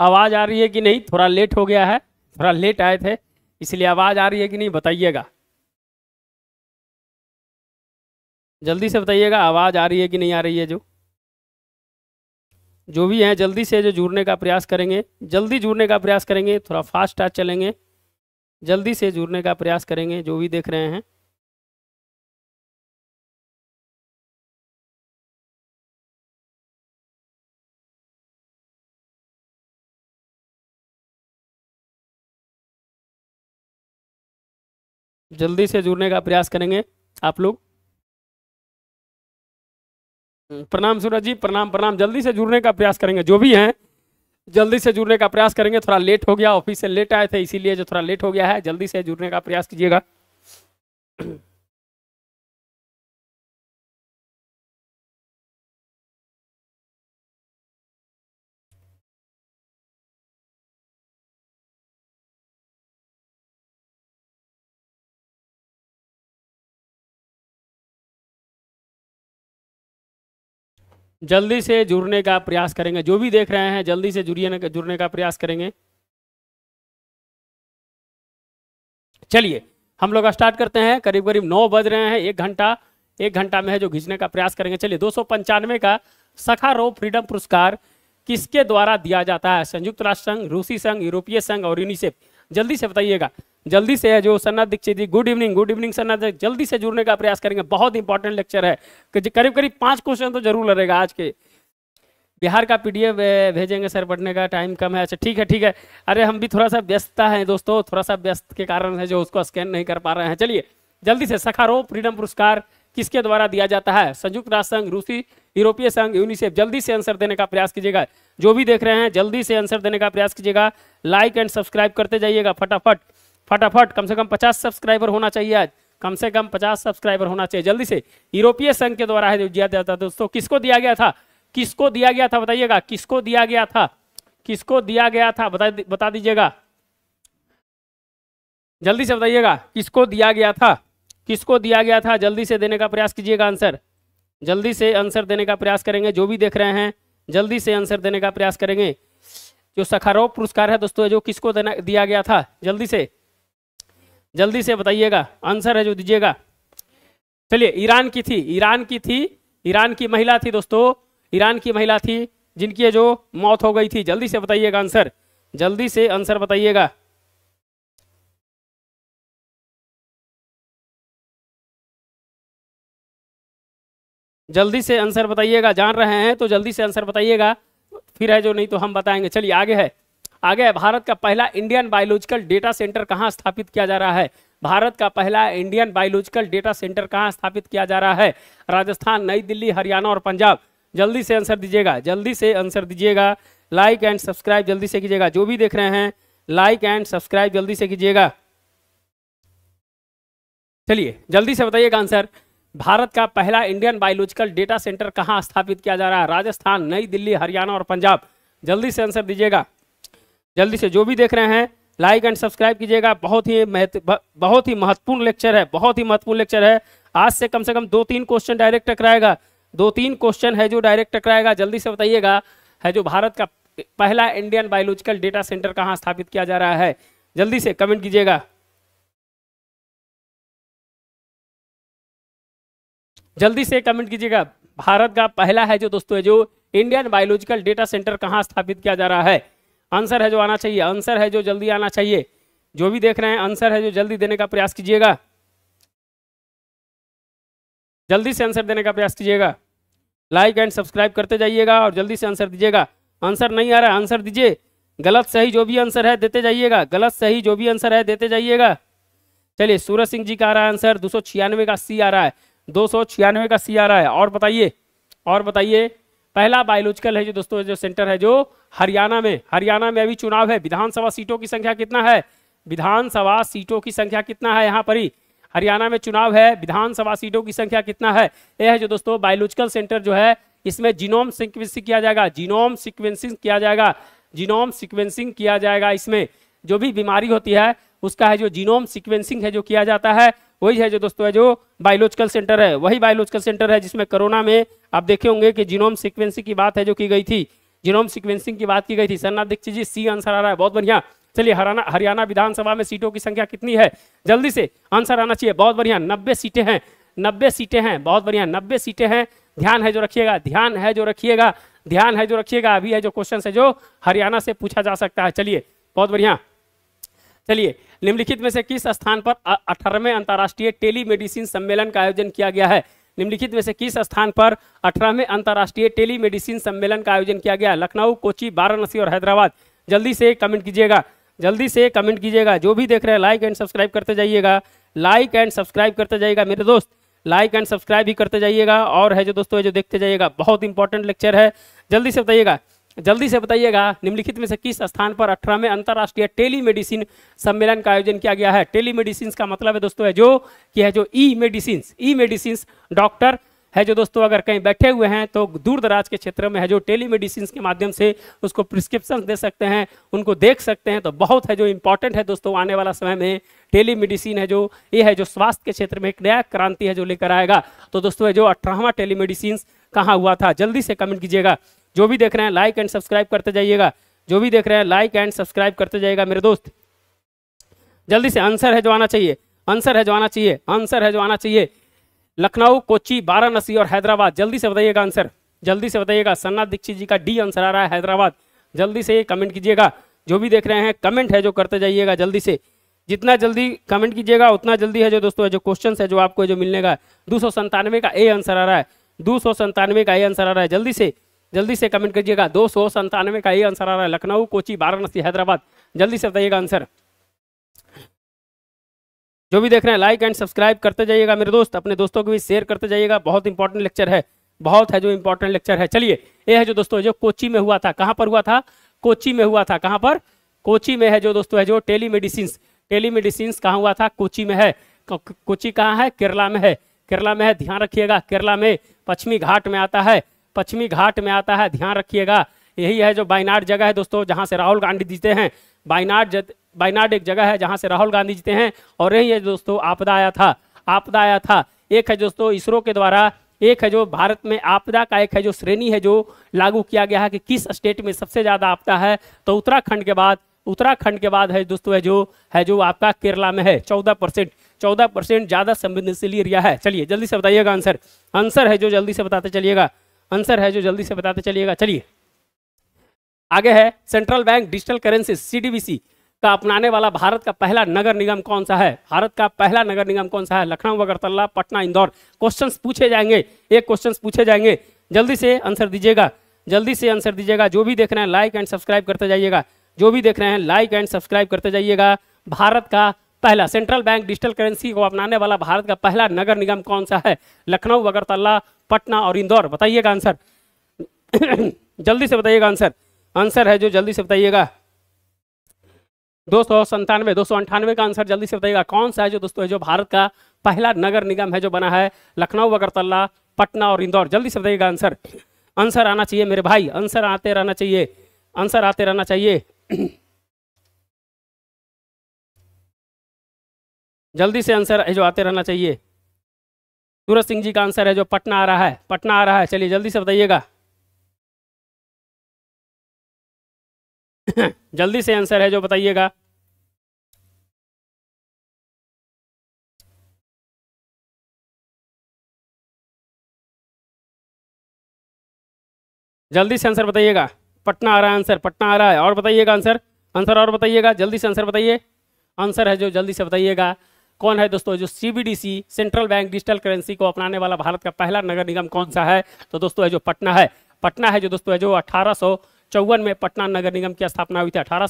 आवाज़ आ रही है कि नहीं थोड़ा लेट हो गया है थोड़ा लेट आए थे इसलिए आवाज़ आ रही है कि नहीं बताइएगा जल्दी से बताइएगा आवाज़ आ रही है कि नहीं आ रही है जो जो भी हैं जल्दी से जो जुड़ने का प्रयास करेंगे जल्दी जुड़ने का प्रयास करेंगे थोड़ा फास्ट आज चलेंगे जल्दी से जुड़ने का प्रयास करेंगे जो भी देख रहे हैं जल्दी से जुड़ने का प्रयास करेंगे आप लोग हम्म, प्रणाम सूरज जी प्रणाम प्रणाम जल्दी से जुड़ने का प्रयास करेंगे जो भी हैं जल्दी से जुड़ने का प्रयास करेंगे थोड़ा लेट हो गया ऑफिस से लेट आए थे इसीलिए जो थोड़ा लेट हो गया है जल्दी से जुड़ने का प्रयास कीजिएगा जल्दी से जुड़ने का प्रयास करेंगे जो भी देख रहे हैं जल्दी से जुड़िए जुड़ने का प्रयास करेंगे चलिए हम लोग स्टार्ट करते हैं करीब करीब नौ बज रहे हैं एक घंटा एक घंटा में है जो घिंचने का प्रयास करेंगे चलिए दो का रो फ्रीडम पुरस्कार किसके द्वारा दिया जाता है संयुक्त राष्ट्र संघ रूसी संघ यूरोपीय संघ और यूनिसेफ जल्दी से बताइएगा जल्दी से है जो Sannath Dixit ji good evening good evening Sannath जल्दी से जुड़ने का प्रयास करेंगे बहुत इंपॉर्टेंट लेक्चर है करीब करीब पांच क्वेश्चन तो जरूर लड़ेगा आज के बिहार का पीडीएफ भेजेंगे सर पढ़ने का टाइम कम है अच्छा ठीक है ठीक है अरे हम भी थोड़ा सा व्यस्तता है दोस्तों थोड़ा सा व्यस्त के कारण है जो उसको स्कैन नहीं कर पा रहे हैं चलिए जल्दी से सखारो फ्रीडम पुरस्कार किसके द्वारा दिया जाता है संयुक्त राष्ट्र संघ रूसी यूरोपीय संघ यूनिसेफ जल्दी से आंसर देने का प्रयास कीजिएगा जो भी देख रहे हैं जल्दी से आंसर देने का प्रयास कीजिएगा लाइक एंड सब्सक्राइब करते जाइएगा फटाफट फटाफट कम से कम पचास सब्सक्राइबर होना चाहिए आज कम से कम पचास सब्सक्राइबर होना चाहिए जल्दी से यूरोपीय संघ के द्वारा है दिया जाता था दोस्तों किसको दिया गया था किसको दिया गया था बताइएगा किसको दिया गया था किसको दिया गया था बता बता दीजिएगा जल्दी से बताइएगा किसको दिया गया था किसको दिया गया था जल्दी से देने का प्रयास कीजिएगा आंसर जल्दी से आंसर देने का प्रयास करेंगे जो भी देख रहे हैं जल्दी से आंसर देने का प्रयास करेंगे जो सखारोह पुरस्कार है दोस्तों जो किसको देना दिया गया था जल्दी से जल्दी से बताइएगा आंसर है जो दीजिएगा चलिए ईरान की थी ईरान की थी ईरान की महिला थी दोस्तों ईरान की महिला थी जिनकी जो मौत हो गई थी जल्दी से बताइएगा आंसर जल्दी से आंसर बताइएगा जल्दी से आंसर बताइएगा जान रहे हैं तो जल्दी से आंसर बताइएगा फिर है जो नहीं तो हम बताएंगे चलिए आगे है आगे भारत का पहला इंडियन बायोलॉजिकल डेटा सेंटर कहाँ स्थापित किया जा रहा है भारत का पहला इंडियन बायोलॉजिकल डेटा सेंटर कहाँ स्थापित किया जा रहा है राजस्थान नई दिल्ली हरियाणा और पंजाब जल्दी से आंसर दीजिएगा जल्दी से आंसर दीजिएगा लाइक एंड सब्सक्राइब जल्दी से कीजिएगा जो भी देख रहे हैं लाइक एंड सब्सक्राइब जल्दी से कीजिएगा चलिए जल्दी से बताइएगा आंसर भारत का पहला इंडियन बायोलॉजिकल डेटा सेंटर कहाँ स्थापित किया जा रहा है राजस्थान नई दिल्ली हरियाणा और पंजाब जल्दी से आंसर दीजिएगा जल्दी से जो भी देख रहे हैं लाइक एंड सब्सक्राइब कीजिएगा बहुत ही बहुत ही महत्वपूर्ण लेक्चर है बहुत ही महत्वपूर्ण लेक्चर है आज से कम से कम दो तीन क्वेश्चन डायरेक्ट टकराएगा दो तीन क्वेश्चन है जो डायरेक्ट टकराएगा जल्दी से बताइएगा है जो भारत का पहला इंडियन बायोलॉजिकल डेटा सेंटर कहाँ स्थापित किया जा रहा है जल्दी से कमेंट कीजिएगा जल्दी से कमेंट कीजिएगा भारत का पहला है जो दोस्तों जो इंडियन बायोलॉजिकल डेटा सेंटर कहाँ स्थापित किया जा रहा है आंसर है जो आना चाहिए आंसर है जो जल्दी आना चाहिए जो भी देख रहे हैं आंसर है जो जल्दी देने का प्रयास कीजिएगा जल्दी से आंसर देने का प्रयास कीजिएगा लाइक एंड सब्सक्राइब करते जाइएगा और जल्दी से आंसर दीजिएगा आंसर नहीं आ रहा आंसर दीजिए गलत सही जो भी आंसर है देते जाइएगा गलत सही जो भी आंसर है देते जाइएगा चलिए सूरज सिंह जी का आ रहा है आंसर दो का सी आ रहा है दो का सी आ रहा है और बताइए और बताइए पहला बायोलॉजिकल है जो दोस्तों जो सेंटर है जो हरियाणा में हरियाणा में अभी चुनाव है विधानसभा सीटों की संख्या कितना है विधानसभा सीटों की संख्या कितना है यहाँ पर ही हरियाणा में चुनाव है विधानसभा सीटों की संख्या कितना है यह है जो दोस्तों बायोलॉजिकल सेंटर जो है इसमें जीनोम सिक्वेंसिंग किया जाएगा जीनोम सिक्वेंसिंग किया जाएगा जीनोम सिक्वेंसिंग किया जाएगा इसमें जो भी बीमारी होती है उसका है जो जीनोम सिक्वेंसिंग है जो किया जाता है वही है जो दोस्तों है जो बायोलॉजिकल सेंटर है वही बायोलॉजिकल सेंटर है जिसमें कोरोना में आप देखे होंगे कि जीनोम सिक्वेंसिंग की बात है जो की गई थी जीनोम सिक्वेंसिंग की बात की गई थी सरनाथ दीक्षित जी सी आंसर आ रहा है बहुत बढ़िया चलिए हरियाणा हरियाणा विधानसभा में सीटों की संख्या कितनी है जल्दी से आंसर आना चाहिए बहुत बढ़िया नब्बे सीटें हैं नब्बे सीटें हैं बहुत बढ़िया नब्बे सीटें हैं ध्यान है जो रखिएगा ध्यान है जो रखिएगा ध्यान है जो रखिएगा अभी है जो क्वेश्चन है जो हरियाणा से पूछा जा सकता है चलिए बहुत बढ़िया चलिए निम्नलिखित में से किस स्थान पर अठारहवें अंतर्राष्ट्रीय टेलीमेडिसिन सम्मेलन का आयोजन किया गया है निम्नलिखित में से किस स्थान पर अठारहवें अंतर्राष्ट्रीय टेलीमेडिसिन सम्मेलन का आयोजन किया गया लखनऊ कोची वाराणसी और हैदराबाद जल्दी से कमेंट कीजिएगा जल्दी से कमेंट कीजिएगा जो भी देख रहे हैं लाइक एंड सब्सक्राइब करते जाइएगा लाइक एंड सब्सक्राइब करते जाइएगा मेरे दोस्त लाइक एंड सब्सक्राइब भी करते जाइएगा और है जो दोस्तों है जो देखते जाइएगा बहुत इंपॉर्टेंट लेक्चर है जल्दी से बताइएगा जल्दी से बताइएगा निम्नलिखित में से किस स्थान पर अठारहवें अंतर्राष्ट्रीय टेली मेडिसिन सम्मेलन का आयोजन किया गया है टेली मेडिसिन का मतलब है दोस्तों है जो कि है जो e medicine e medicine doctor है जो दोस्तों अगर कहीं बैठे हुए हैं तो दूर दराज के क्षेत्र में है जो टेली मेडिसिन के माध्यम से उसको प्रिस्क्रिप्शन दे सकते हैं उनको देख सकते हैं तो बहुत है जो इम्पोर्टेंट है दोस्तों आने वाला समय में टेली मेडिसिन है जो ये है जो स्वास्थ्य के क्षेत्र में एक नया क्रांति है जो लेकर आएगा तो दोस्तों जो अठारहवा टेली मेडिसिन कहाँ हुआ था जल्दी से कमेंट कीजिएगा जो भी देख रहे हैं लाइक एंड सब्सक्राइब करते जाइएगा जो भी देख रहे हैं लाइक एंड सब्सक्राइब करते जाइएगा मेरे दोस्त जल्दी से आंसर है जो आना चाहिए आंसर है जो आना चाहिए आंसर है जो आना चाहिए लखनऊ कोची वाराणसी और हैदराबाद जल्दी से बताइएगा आंसर जल्दी से बताइएगा सन्ना दीक्षित जी का डी आंसर आ रहा है हैदराबाद जल्दी से कमेंट कीजिएगा जो भी देख रहे हैं कमेंट है जो करते जाइएगा जल्दी से जितना जल्दी कमेंट कीजिएगा उतना जल्दी है जो दोस्तों है जो क्वेश्चन है जो आपको जो मिलने का दो का ए आंसर आ रहा है दो का ए आंसर आ रहा है जल्दी से जल्दी से कमेंट करिएगा दो सौ संतानवे का ये आंसर आ रहा है लखनऊ कोची वाराणसी हैदराबाद जल्दी से बताइएगा आंसर जो भी देख रहे हैं लाइक एंड सब्सक्राइब करते जाइएगा मेरे दोस्त अपने दोस्तों को भी शेयर करते जाइएगा बहुत इंपॉर्टेंट लेक्चर है बहुत है जो इंपॉर्टेंट लेक्चर है चलिए ये है जो दोस्तों जो कोची में हुआ था कहाँ पर हुआ था कोची में हुआ था कहाँ पर कोची में है जो दोस्तों है जो टेली मेडिसिन टेली मेडिसिन कहाँ हुआ था कोची में है कोची कहाँ है केरला में है केरला में है ध्यान रखिएगा केरला में पश्चिमी घाट में आता है पश्चिमी घाट में आता है ध्यान रखिएगा यही है जो बायनाड जगह है दोस्तों जहाँ से राहुल गांधी जीते हैं बायनाड बायनाड एक जगह है जहाँ से राहुल गांधी जीते हैं और यही है दोस्तों आपदा आया था आपदा आया था एक है दोस्तों इसरो के द्वारा एक है जो भारत में आपदा का एक है जो श्रेणी है जो लागू किया गया है कि किस स्टेट में सबसे ज़्यादा आपदा है तो उत्तराखंड के बाद उत्तराखंड के बाद है दोस्तों है जो है जो आपका केरला में है चौदह परसेंट चौदह परसेंट ज़्यादा संवेदनशील एरिया है चलिए जल्दी से बताइएगा आंसर आंसर है जो जल्दी से बताते चलिएगा आंसर है जो जल्दी से बताते चलिएगा चलिए आगे है सेंट्रल बैंक डिजिटल करेंसी सी का अपनाने वाला भारत का पहला नगर निगम कौन सा है भारत का पहला नगर निगम कौन सा है लखनऊ अगरतला पटना इंदौर क्वेश्चंस पूछे जाएंगे एक क्वेश्चंस पूछे जाएंगे जल्दी से आंसर दीजिएगा जल्दी से आंसर दीजिएगा जो भी देख रहे हैं लाइक एंड सब्सक्राइब करते जाइएगा जो भी देख रहे हैं लाइक एंड सब्सक्राइब करते जाइएगा भारत का पहला सेंट्रल बैंक डिजिटल करेंसी को अपनाने वाला भारत का पहला नगर निगम कौन सा है लखनऊ अगरतला पटना और इंदौर बताइएगा आंसर जल्दी से बताइएगा आंसर आंसर है जो जल्दी से बताइएगा दो सौ संतानवे दो सौ अंठानवे का आंसर जल्दी से बताइएगा कौन सा है जो दोस्तों है जो भारत का पहला नगर निगम है जो बना है लखनऊ अगरतला पटना और इंदौर जल्दी से बताइएगा आंसर आंसर आना चाहिए मेरे भाई आंसर आते रहना चाहिए आंसर आते रहना चाहिए जल्दी से आंसर है जो आते रहना चाहिए सूरज सिंह जी का आंसर है जो पटना आ रहा है पटना आ रहा है चलिए जल्दी से बताइएगा जल्दी से आंसर है जो बताइएगा जल्दी से आंसर बताइएगा पटना आ रहा है आंसर पटना आ रहा है और बताइएगा आंसर आंसर और बताइएगा जल्दी से आंसर बताइए आंसर है जो जल्दी से बताइएगा कौन है दोस्तों जो CBDC central bank digital currency को अपनाने वाला भारत का पहला नगर निगम कौन सा है तो दोस्तों है जो पटना है पटना है जो दोस्तों है जो अठारह चौवन में पटना नगर निगम की स्थापना हुई थी अठारह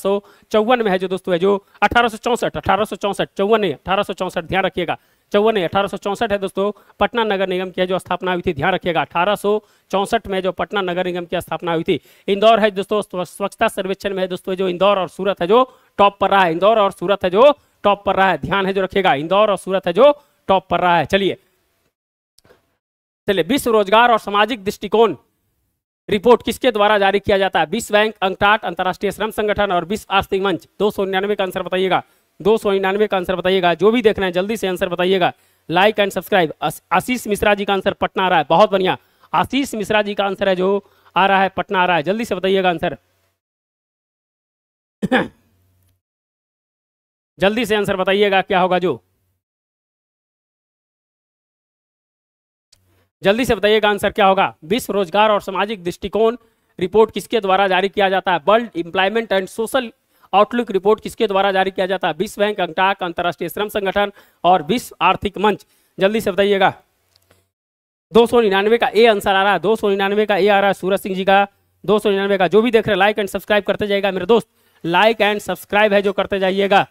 चौवन में है जो दोस्तों है जो अठारह सौ चौंसठ अठारह सौ चौसठ चौवन है अठारह सौ चौसठ ध्यान रखिएगा चौवन है अठारह सौ चौसठ है दोस्तों पटना नगर निगम की जो स्थापना हुई थी ध्यान रखिएगा अठारह सौ चौसठ में जो पटना नगर निगम की स्थापना हुई थी इंदौर है दोस्तों स्वच्छता सर्वेक्षण में है दोस्तों जो इंदौर और सूरत है जो टॉप पर रहा है इंदौर और सूरत है जो टॉप पर रहा है ध्यान है जो रखेगा इंदौर और सूरत है जो टॉप पर रहा है चलिए चलिए विश्व रोजगार और सामाजिक दृष्टिकोण रिपोर्ट किसके द्वारा जारी किया जाता है विश्व बैंक अंकटाट अंतर्राष्ट्रीय श्रम संगठन और विश्व आर्थिक मंच दो सौ निन्यानवे का आंसर बताइएगा दो सौ निन्यानवे का आंसर बताइएगा जो भी देख रहे हैं जल्दी से आंसर बताइएगा like and subscribe Ashish Mishra ji का आंसर पटना आ रहा है बहुत बढ़िया आशीष मिश्रा जी का आंसर है जो आ रहा है पटना आ रहा है जल्दी से बताइएगा आंसर जल्दी से आंसर बताइएगा क्या होगा जो जल्दी से बताइएगा आंसर क्या होगा विश्व रोजगार और सामाजिक दृष्टिकोण रिपोर्ट किसके द्वारा जारी किया जाता है world employment and social outlook report किसके द्वारा जारी किया जाता है विश्व बैंक अंटाक अंतर्राष्ट्रीय श्रम संगठन और विश्व आर्थिक मंच जल्दी से बताइएगा दो सौ निन्यानवे का ए आंसर आ रहा है दो सौ निन्यानवे का ए आ रहा है सूरज सिंह जी का दो सौ निन्यानवे का जो भी देख रहे हैं लाइक एंड सब्सक्राइब करते जाइएगा मेरे दोस्त लाइक एंड सब्सक्राइब है जो करते जाइएगा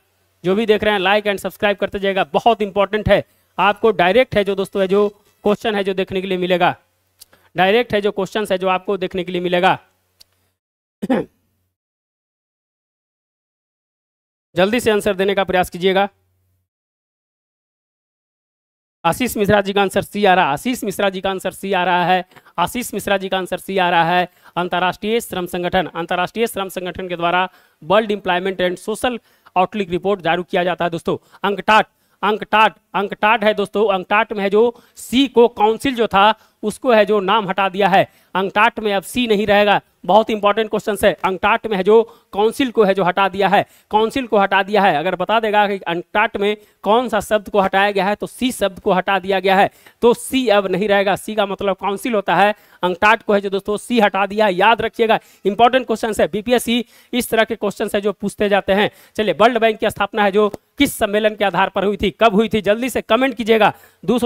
जो भी देख रहे हैं लाइक एंड सब्सक्राइब करते जाएगा बहुत इंपॉर्टेंट है आपको डायरेक्ट है जो दोस्तों है जो क्वेश्चन है जो देखने के लिए मिलेगा डायरेक्ट है जो क्वेश्चन है जो आपको देखने के लिए मिलेगा जल्दी से आंसर देने का प्रयास कीजिएगा आशीष मिश्रा जी का आंसर सी आ रहा है आशीष मिश्रा जी का आंसर सी आ रहा है आशीष मिश्रा जी का आंसर सी आ रहा है अंतर्राष्ट्रीय श्रम संगठन अंतर्राष्ट्रीय श्रम संगठन के द्वारा world employment and social outlook report जारी किया जाता है दोस्तों अंकटाट अंकटाट अंकटाट है दोस्तों अंकटाट में है जो सी को काउंसिल जो था उसको है जो नाम हटा दिया है अंकटाट में अब सी नहीं रहेगा बहुत इंपॉर्टेंट क्वेश्चन है अंटार्ट में है जो काउंसिल को है जो हटा दिया है काउंसिल को हटा दिया है अगर बता देगा कि अंटार्ट में कौन सा शब्द को हटाया गया है तो सी शब्द को हटा दिया गया है तो सी अब नहीं रहेगा सी का मतलब काउंसिल होता है अंटार्ट को है जो दोस्तों सी हटा दिया याद रखिएगा इंपॉर्टेंट क्वेश्चन है बीपीएससी इस तरह के क्वेश्चन है जो पूछते जाते हैं चलिए वर्ल्ड बैंक की स्थापना है जो किस सम्मेलन के आधार पर हुई थी कब हुई थी जल्दी से कमेंट कीजिएगा दो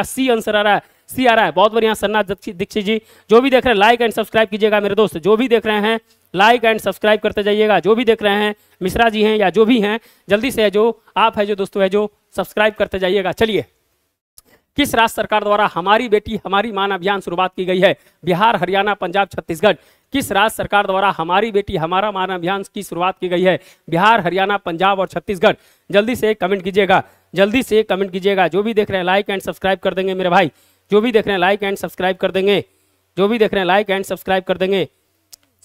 का सी आंसर आ रहा है सी आ रहा है बहुत बढ़िया सन्ना दीक्षित जी जो भी देख रहे हैं लाइक एंड सब्सक्राइब कीजिएगा मेरे दोस्त जो भी देख रहे हैं लाइक एंड सब्सक्राइब करते जाइएगा जो भी देख रहे हैं मिश्रा जी हैं या जो भी हैं जल्दी से है जो आप है जो दोस्तों है जो सब्सक्राइब करते जाइएगा चलिए किस राज्य सरकार द्वारा हमारी बेटी हमारी मान अभियान शुरुआत की गई है बिहार हरियाणा पंजाब छत्तीसगढ़ किस राज्य सरकार द्वारा हमारी बेटी हमारा मान अभियान की शुरुआत की गई है बिहार हरियाणा पंजाब और छत्तीसगढ़ जल्दी से कमेंट कीजिएगा जल्दी से कमेंट कीजिएगा जो भी देख रहे हैं लाइक एंड सब्सक्राइब कर देंगे मेरे भाई जो भी देख रहे हैं लाइक एंड सब्सक्राइब कर देंगे जो भी देख रहे हैं लाइक एंड सब्सक्राइब कर देंगे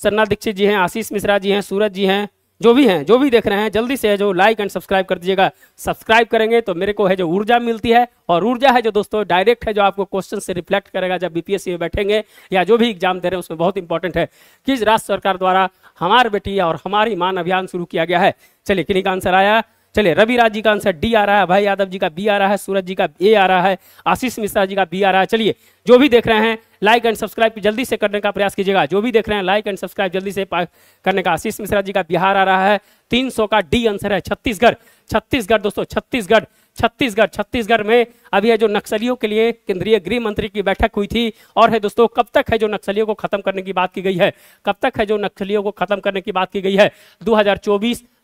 सरना दीक्षित जी हैं आशीष मिश्रा जी हैं सूरज जी हैं जो भी हैं जो भी देख रहे हैं जल्दी से है जो लाइक एंड सब्सक्राइब कर दीजिएगा सब्सक्राइब करेंगे तो मेरे को है जो ऊर्जा मिलती है और ऊर्जा है जो दोस्तों डायरेक्ट है जो आपको क्वेश्चन से रिफ्लेक्ट करेगा जब बीपीएससी में बैठेंगे या जो भी एग्जाम दे रहे हैं उसमें बहुत इंपॉर्टेंट है किस राज्य सरकार द्वारा हमार बेटी और हमारी मान अभियान शुरू किया गया है चलिए किन्हीं का आंसर आया चलिए रविराज जी का आंसर डी आ रहा है भाई यादव जी का बी आ रहा है सूरज जी का ए आ रहा है आशीष मिश्रा जी का बी आ रहा है चलिए जो भी देख रहे हैं लाइक एंड सब्सक्राइब जल्दी से करने का प्रयास कीजिएगा जो भी देख रहे हैं लाइक एंड सब्सक्राइब जल्दी से करने का आशीष मिश्रा जी का बिहार आ रहा है तीन का डी आंसर है छत्तीसगढ़ छत्तीसगढ़ दोस्तों छत्तीसगढ़ छत्तीसगढ़ छत्तीसगढ़ में अभी है जो नक्सलियों के लिए केंद्रीय गृह मंत्री की बैठक हुई थी और है दोस्तों कब तक है जो नक्सलियों को खत्म करने की बात की गई है कब तक है जो नक्सलियों को खत्म करने की बात की गई है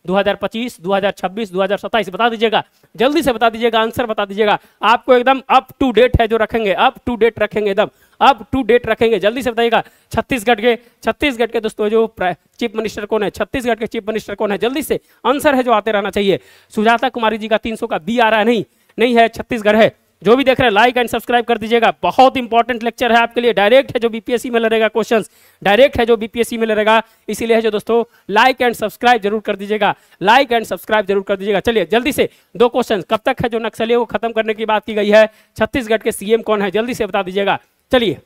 2025, 2026, 2027 बता दीजिएगा जल्दी से बता दीजिएगा आंसर बता दीजिएगा आपको एकदम अप टू डेट है जो रखेंगे अप टू डेट रखेंगे एकदम अप टू डेट रखेंगे जल्दी से बताइएगा छत्तीसगढ़ के छत्तीसगढ़ के दोस्तों जो चीफ मिनिस्टर कौन है छत्तीसगढ़ के चीफ मिनिस्टर कौन है जल्दी से आंसर है जो आते रहना चाहिए सुजाता कुमारी जी का तीन का बी आ रहा है नहीं नहीं है छत्तीसगढ़ है जो भी देख रहे हैं लाइक एंड सब्सक्राइब कर दीजिएगा बहुत इंपॉर्टेंट लेक्चर है आपके लिए डायरेक्ट है जो बीपीएससी में लड़ेगा क्वेश्चन डायरेक्ट है जो बीपीएससी में लड़ेगा इसीलिए है जो दोस्तों लाइक एंड सब्सक्राइब जरूर कर दीजिएगा लाइक एंड सब्सक्राइब जरूर कर दीजिएगा चलिए जल्दी से दो क्वेश्चन कब तक है जो नक्सलियों को खत्म करने की बात की गई है छत्तीसगढ़ के सीएम कौन है जल्दी से बता दीजिएगा चलिए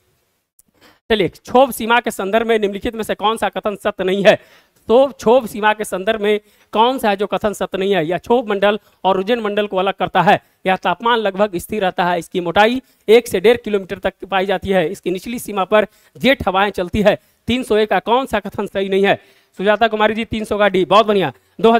चलिए क्षोभ सीमा के संदर्भ में निम्नलिखित में से कौन सा कथन सत्य नहीं है तो क्षोभ सीमा के संदर्भ में कौन सा है जो कथन सत्य नहीं है यह क्षोभ मंडल और उज्जैन मंडल को अलग करता है यह तापमान लगभग स्थिर रहता है इसकी मोटाई एक से डेढ़ किलोमीटर तक पाई जाती है इसकी निचली सीमा पर जेठ हवाएं चलती है एक का कौन सा कथन सही नहीं है सुजाता कुमारी जी तीन का डी बहुत बढ़िया दो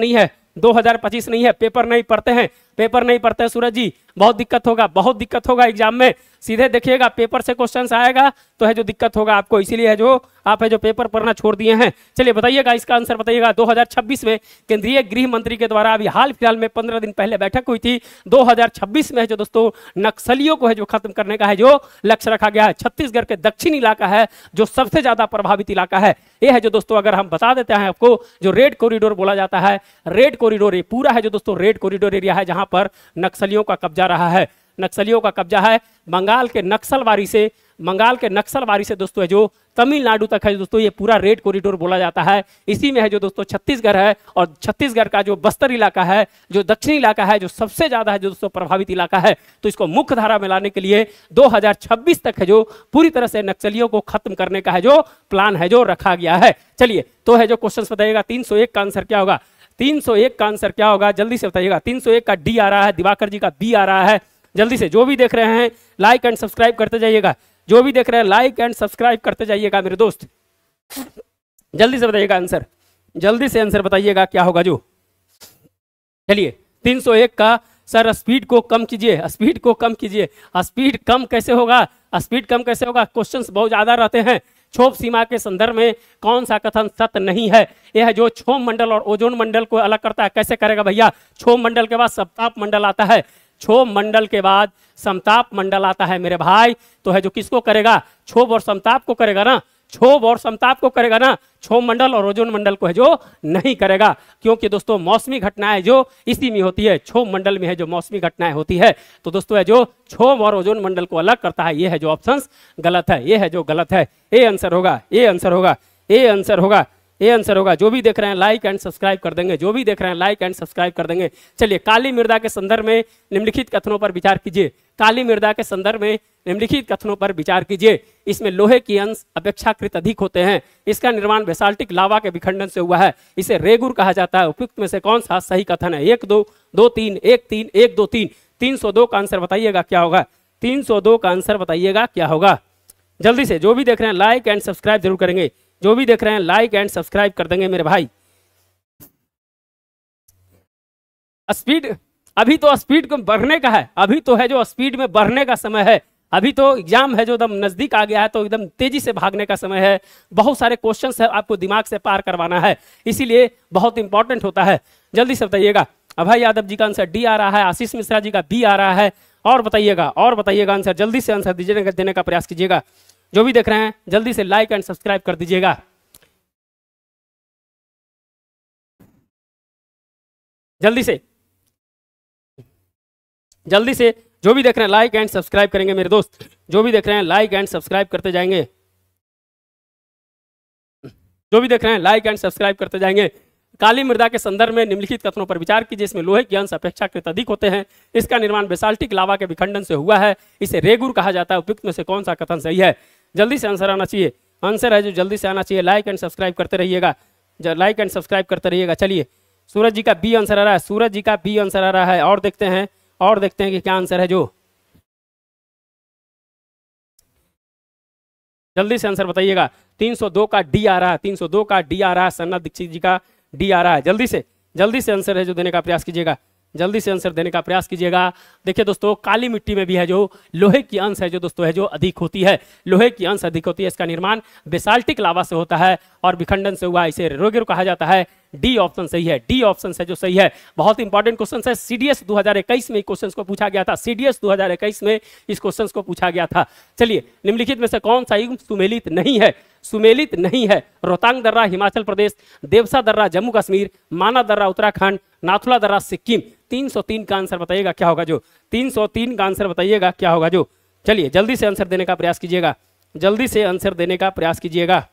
नहीं है 2025 नहीं है पेपर नहीं पढ़ते हैं पेपर नहीं पढ़ते हैं सूरज जी बहुत दिक्कत होगा बहुत दिक्कत होगा एग्जाम में सीधे देखिएगा पेपर से क्वेश्चन आएगा तो है जो दिक्कत होगा आपको इसीलिए है जो आप है जो पेपर पढ़ना छोड़ दिए हैं चलिए बताइएगा इसका आंसर बताइएगा 2026 में केंद्रीय गृह मंत्री के द्वारा अभी हाल फिलहाल में पंद्रह दिन पहले बैठक हुई थी दो में है जो दोस्तों नक्सलियों को है जो खत्म करने का है जो लक्ष्य रखा गया है छत्तीसगढ़ के दक्षिण इलाका है जो सबसे ज्यादा प्रभावित इलाका है ये है जो दोस्तों अगर हम बता देते हैं आपको जो रेड कॉरिडोर बोला जाता है रेड कॉरिडोर ये पूरा है जो दोस्तों रेड कॉरिडोर एरिया है जहां पर नक्सलियों का कब्जा जा रहा है नक्सलियों का कब्जा है बंगाल के नक्सलवारी से बंगाल के नक्सलवारी से दोस्तों है जो तमिलनाडु तक है दोस्तों ये पूरा रेड कॉरिडोर बोला जाता है इसी में है जो दोस्तों छत्तीसगढ़ है और छत्तीसगढ़ का जो बस्तर इलाका है जो दक्षिणी इलाका है जो सबसे ज़्यादा है जो दोस्तों प्रभावित इलाका है तो इसको मुख्य धारा में लाने के लिए 2026 तक है जो पूरी तरह से नक्सलियों को खत्म करने का है जो प्लान है जो रखा गया है चलिए तो है जो क्वेश्चन बताइएगा तीन का आंसर क्या होगा 301 का आंसर क्या होगा जल्दी से बताइएगा 301 का डी आ रहा है दिवाकर जी का बी आ रहा है जल्दी से जो भी देख रहे हैं लाइक एंड सब्सक्राइब करते जाइएगा जो भी देख रहे हैं लाइक एंड सब्सक्राइब करते जाइएगा मेरे दोस्त जल्दी से बताइएगा आंसर जल्दी से आंसर बताइएगा क्या होगा जो चलिए 301 का सर स्पीड को कम कीजिए स्पीड को कम कीजिए स्पीड कम कैसे होगा स्पीड कम कैसे होगा क्वेश्चंस बहुत ज़्यादा रहते हैं क्षोभ सीमा के संदर्भ में कौन सा कथन सत्य नहीं है यह जो क्षोभ मंडल और ओजोन मंडल को अलग करता है कैसे करेगा भैया क्षोभ मंडल के बाद सप्ताप मंडल आता है क्षोभ मंडल के बाद समताप मंडल आता है मेरे भाई तो है जो किसको करेगा क्षोभ और समताप को करेगा ना क्षोभ और समताप को करेगा ना क्षोभ मंडल और ओजोन मंडल को है जो नहीं करेगा क्योंकि दोस्तों मौसमी घटनाएं जो इसी में होती है क्षोभ मंडल में है जो मौसमी घटनाएं होती है तो दोस्तों है जो क्षोभ और ओजोन मंडल को अलग करता है ये है जो ऑप्शन गलत है ये है जो गलत है ए आंसर होगा ए आंसर होगा ए आंसर होगा ये आंसर होगा जो भी देख रहे हैं लाइक एंड सब्सक्राइब कर देंगे जो भी देख रहे हैं लाइक एंड सब्सक्राइब कर देंगे चलिए काली मृदा के संदर्भ में निम्नलिखित कथनों पर विचार कीजिए काली मृदा के संदर्भ में निम्नलिखित कथनों पर विचार कीजिए इसमें लोहे की अंश अपेक्षाकृत अधिक होते हैं इसका निर्माण वैशाल्टिक लावा के विखंडन से हुआ है इसे रेगुर कहा जाता है उपयुक्त में से कौन सा सही कथन है एक दो दो तीन एक तीन एक दो तीन तीन सौ दो का आंसर बताइएगा क्या होगा तीन सौ दो का आंसर बताइएगा क्या होगा जल्दी से जो भी देख रहे हैं लाइक एंड सब्सक्राइब जरूर करेंगे जो भी देख रहे हैं लाइक एंड सब्सक्राइब कर देंगे मेरे भाई स्पीड अभी तो स्पीड को बढ़ने का है अभी तो है जो स्पीड में बढ़ने का समय है अभी तो एग्जाम है जो एकदम नजदीक आ गया है तो एकदम तेजी से भागने का समय है बहुत सारे क्वेश्चन है आपको दिमाग से पार करवाना है इसीलिए बहुत इंपॉर्टेंट होता है जल्दी से बताइएगा अभय यादव जी का आंसर डी आ रहा है आशीष मिश्रा जी का बी आ रहा है और बताइएगा और बताइएगा आंसर जल्दी से आंसर देने का प्रयास कीजिएगा जो भी देख रहे हैं जल्दी से लाइक एंड सब्सक्राइब कर दीजिएगा जल्दी से जल्दी से जो भी देख रहे हैं लाइक एंड सब्सक्राइब करेंगे मेरे दोस्त जो भी देख रहे हैं लाइक एंड सब्सक्राइब करते जाएंगे जो भी देख रहे हैं लाइक एंड सब्सक्राइब करते जाएंगे काली मृदा के संदर्भ में निम्नलिखित कथनों पर विचार कीजिए इसमें लोहे की अंश अपेक्षाकृत अधिक होते हैं इसका निर्माण बेसाल्टिक लावा के विखंडन से हुआ है इसे रेगुर कहा जाता है उपयुक्त में से कौन सा कथन सही है जल्दी से आंसर आना चाहिए आंसर है जो जल्दी से आना चाहिए लाइक एंड सब्सक्राइब करते रहिएगा लाइक एंड सब्सक्राइब करते रहिएगा चलिए सूरज जी का बी आंसर आ रहा है सूरज जी का बी आंसर आ रहा है और देखते हैं और देखते हैं कि क्या आंसर है जो जल्दी से आंसर बताइएगा 302 का डी आ रहा है 302 का डी आ रहा है सन्ना दीक्षित जी का डी आ रहा है जल्दी से जल्दी से आंसर है जो देने का प्रयास कीजिएगा जल्दी से आंसर देने का प्रयास कीजिएगा देखिए दोस्तों काली मिट्टी में भी है जो लोहे की अंश है जो दोस्तों है जो अधिक होती है लोहे की अंश अधिक होती है इसका निर्माण बेसाल्टिक लावा से होता है और विखंडन से हुआ इसे रोगिर कहा जाता है डी ऑप्शन सही है डी ऑप्शन है जो सही है बहुत इंपॉर्टेंट क्वेश्चन है सीडीएस 2021 में क्वेश्चन को पूछा गया था सीडीएस 2021 में इस क्वेश्चन को पूछा गया था चलिए निम्नलिखित में से कौन सा युग सुमेलित नहीं है सुमेलित नहीं है रोहतांग दर्रा हिमाचल प्रदेश देवसा दर्रा जम्मू कश्मीर माना दर्रा उत्तराखंड नाथुला दर्रा सिक्किम 303 का आंसर बताइएगा क्या होगा जो 303 का आंसर बताइएगा क्या होगा जो चलिए जल्दी से आंसर देने का प्रयास कीजिएगा जल्दी से आंसर देने का प्रयास कीजिएगा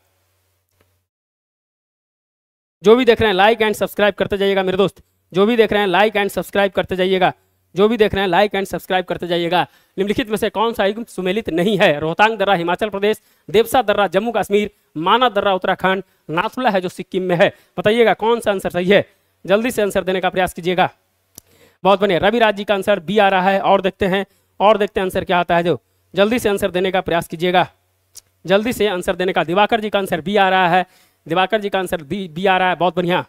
जो भी देख रहे हैं लाइक एंड सब्सक्राइब करते जाइएगा मेरे दोस्त जो भी देख रहे हैं लाइक एंड सब्सक्राइब करते जाइएगा जो भी देख रहे हैं लाइक एंड सब्सक्राइब करते जाइएगा निम्नलिखित में से कौन सा युग सुमेलित नहीं है रोहतांग दर्रा हिमाचल प्रदेश देवसा दर्रा जम्मू कश्मीर माना दर्रा उत्तराखंड नाथुला है जो सिक्किम में है बताइएगा कौन सा आंसर सही है जल्दी से आंसर देने का प्रयास कीजिएगा बहुत बढ़िया रविराज जी का आंसर बी आ रहा है और देखते हैं और देखते हैं आंसर क्या आता है जो जल्दी से आंसर देने का प्रयास कीजिएगा जल्दी से आंसर देने का दिवाकर जी का आंसर बी आ रहा है दिवाकर जी का आंसर बी बी आ रहा है बहुत बढ़िया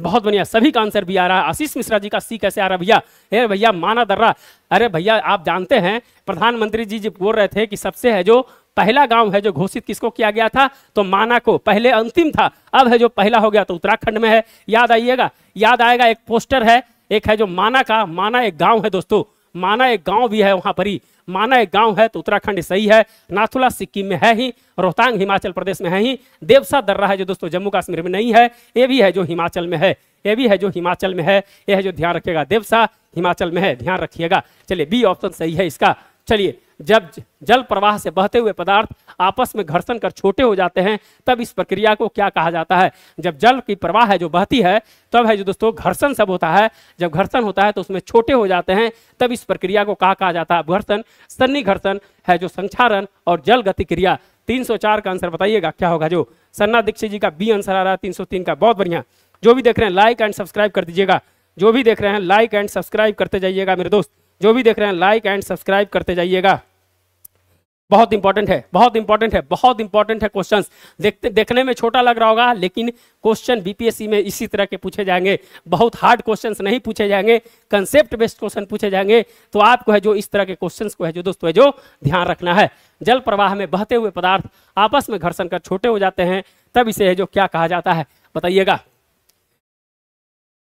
बहुत बढ़िया सभी का आंसर भी आ रहा है आशीष मिश्रा जी का सी कैसे आ रहा है भैया अरे भैया माना दर्रा अरे भैया आप जानते हैं प्रधानमंत्री जी जी बोल रहे थे कि सबसे है जो पहला गांव है जो घोषित किसको किया गया था तो माना को पहले अंतिम था अब है जो पहला हो गया तो उत्तराखंड में है याद आइएगा याद आएगा एक पोस्टर है एक है जो माना का माना एक गाँव है दोस्तों माना एक गाँव भी है वहां पर ही माना एक गांव है तो उत्तराखंड सही है नाथुला सिक्किम में है ही रोहतांग हिमाचल प्रदेश में है ही देवसा दर्रा है जो दोस्तों जम्मू कश्मीर में नहीं है ये भी है जो हिमाचल में है ये भी है जो हिमाचल में है यह है जो ध्यान रखिएगा देवसा हिमाचल में है ध्यान रखिएगा चलिए बी ऑप्शन सही है इसका चलिए जब जल प्रवाह से बहते हुए पदार्थ आपस में घर्षण कर छोटे हो जाते हैं तब इस प्रक्रिया को क्या कहा जाता है जब जल की प्रवाह है जो बहती है तब है जो दोस्तों घर्षण सब होता है जब घर्षण होता है तो उसमें छोटे हो जाते हैं तब इस प्रक्रिया को कहा कहा जाता है घर्षण सन्नी घर्षण है जो संचारण और जल गति क्रिया 304 का आंसर बताइएगा क्या होगा जो सन्ना दीक्षित जी का बी आंसर आ रहा है तीन का बहुत बढ़िया जो भी देख रहे हैं लाइक एंड सब्सक्राइब कर दीजिएगा जो भी देख रहे हैं लाइक एंड सब्सक्राइब करते जाइएगा मेरे दोस्त जो भी देख रहे हैं लाइक एंड सब्सक्राइब करते जाइएगा बहुत इंपॉर्टेंट है बहुत इंपॉर्टेंट है बहुत इंपॉर्टेंट है क्वेश्चंस देखते देखने में छोटा लग रहा होगा लेकिन क्वेश्चन बीपीएससी में इसी तरह के पूछे जाएंगे बहुत हार्ड क्वेश्चंस नहीं पूछे जाएंगे कंसेप्ट बेस्ड क्वेश्चन पूछे जाएंगे तो आपको है जो इस तरह के क्वेश्चन को है जो दोस्तों है जो ध्यान रखना है जल प्रवाह में बहते हुए पदार्थ आपस में घर्षण कर छोटे हो जाते हैं तब इसे है जो क्या कहा जाता है बताइएगा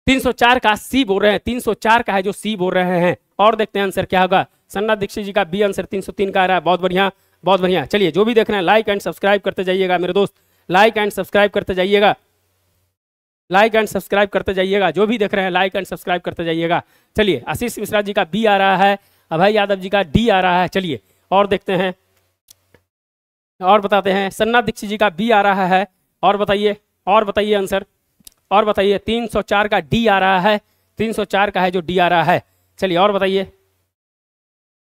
304 का सी बोल रहे हैं 304 का है जो सी बोल रहे हैं और देखते हैं आंसर क्या होगा सन्ना दीक्षित जी का बी आंसर 303 का आ रहा है बहुत बढ़िया बहुत बढ़िया चलिए जो भी देख रहे हैं लाइक एंड सब्सक्राइब करते जाइएगा मेरे दोस्त लाइक एंड सब्सक्राइब करते जाइएगा लाइक एंड सब्सक्राइब करते जाइएगा जो भी देख रहे हैं लाइक एंड सब्सक्राइब करते जाइएगा चलिए आशीष मिश्रा जी का बी आ रहा है अभय यादव जी का डी आ रहा है चलिए और देखते हैं और बताते हैं सन्ना दीक्षित जी का बी आ रहा है और बताइए और बताइए आंसर और बताइए 304 का डी आ रहा है 304 का है जो डी आ रहा है चलिए और बताइए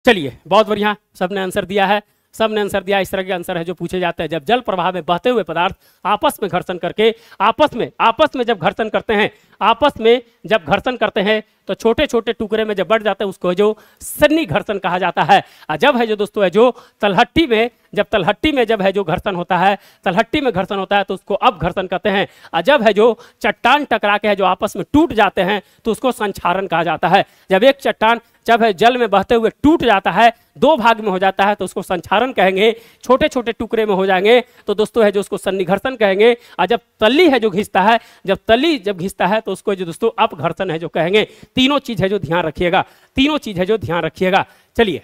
चलिए बहुत बढ़िया सब ने आंसर दिया है सब ने आंसर दिया इस तरह के आंसर है जो पूछे जाते हैं जब जल प्रवाह में बहते हुए पदार्थ आपस में घर्षण करके आपस में आपस में जब घर्षण करते हैं आपस में जब घर्षण करते हैं तो छोटे छोटे टुकड़े में जब बढ़ जाते हैं उसको है जो सन्नी घर्षण कहा जाता है और जब है जो दोस्तों है जो तलहट्टी में जब तलहट्टी में जब है जो घर्षण होता है तलहट्टी में घर्षण होता है तो उसको अब घर्षण कहते हैं और जब है जो चट्टान टकरा के है जो आपस में टूट जाते हैं तो उसको संचारण कहा जाता है जब एक चट्टान जब है जल में बहते हुए टूट जाता है दो भाग में हो जाता है तो उसको संचारण कहेंगे छोटे छोटे टुकड़े में हो जाएंगे तो दोस्तों है जो उसको सन्निघर्षण कहेंगे और जब तली है जो घिसता है जब तली जब घिसता है तो उसको जो दोस्तों अपघर्षण है जो कहेंगे तीनों चीज है जो ध्यान रखिएगा तीनों चीज है जो ध्यान रखिएगा चलिए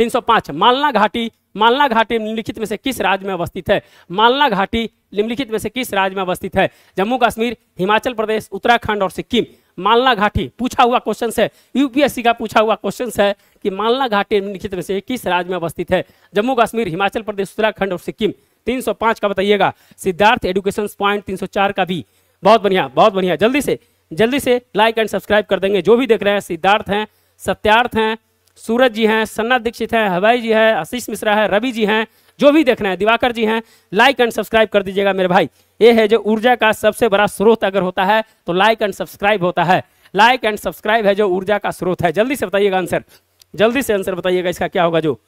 305 मालना घाटी मालना घाटी निम्नलिखित में से किस राज्य में अवस्थित है मालना घाटी निम्नलिखित में से किस राज्य में अवस्थित है जम्मू कश्मीर हिमाचल प्रदेश उत्तराखंड और सिक्किम मालना घाटी पूछा हुआ क्वेश्चन है यूपीएससी का पूछा हुआ क्वेश्चन है कि मालना घाटी निम्नलिखित में से किस राज्य में अवस्थित है जम्मू कश्मीर हिमाचल प्रदेश उत्तराखंड और सिक्किम 305 का बताइएगा सिद्धार्थ एडुकेशन पॉइंट 304 का भी बहुत बढ़िया बहुत बढ़िया जल्दी से जल्दी से लाइक एंड सब्सक्राइब कर देंगे जो भी देख रहे हैं सिद्धार्थ हैं सत्यार्थ हैं सूरज जी हैं सन्ना दीक्षित हैं हवाई जी हैं आशीष मिश्रा है रवि जी हैं जो भी देख रहे हैं दिवाकर जी हैं लाइक एंड सब्सक्राइब कर दीजिएगा मेरे भाई ये है जो ऊर्जा का सबसे बड़ा स्रोत अगर होता है तो लाइक एंड सब्सक्राइब होता है लाइक एंड सब्सक्राइब है जो ऊर्जा का स्रोत है जल्दी से बताइएगा आंसर जल्दी से आंसर बताइएगा इसका क्या होगा जो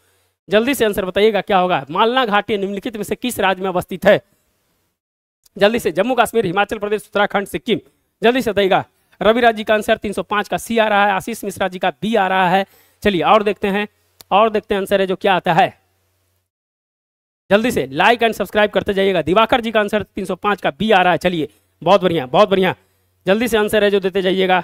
जल्दी से आंसर बताइएगा क्या होगा मालना घाटी निम्नलिखित में से किस राज्य में अवस्थित है जल्दी से जम्मू कश्मीर हिमाचल प्रदेश उत्तराखंड सिक्किम जल्दी से देगा रविराज जी का आंसर 305 का सी आ रहा है आशीष मिश्रा जी का बी आ रहा है चलिए और देखते हैं और देखते हैं आंसर है जो क्या आता है जल्दी से लाइक एंड सब्सक्राइब करते जाइएगा दिवाकर जी का आंसर 305 का बी आ रहा है चलिए बहुत बढ़िया बहुत बढ़िया जल्दी से आंसर है जो देते जाइएगा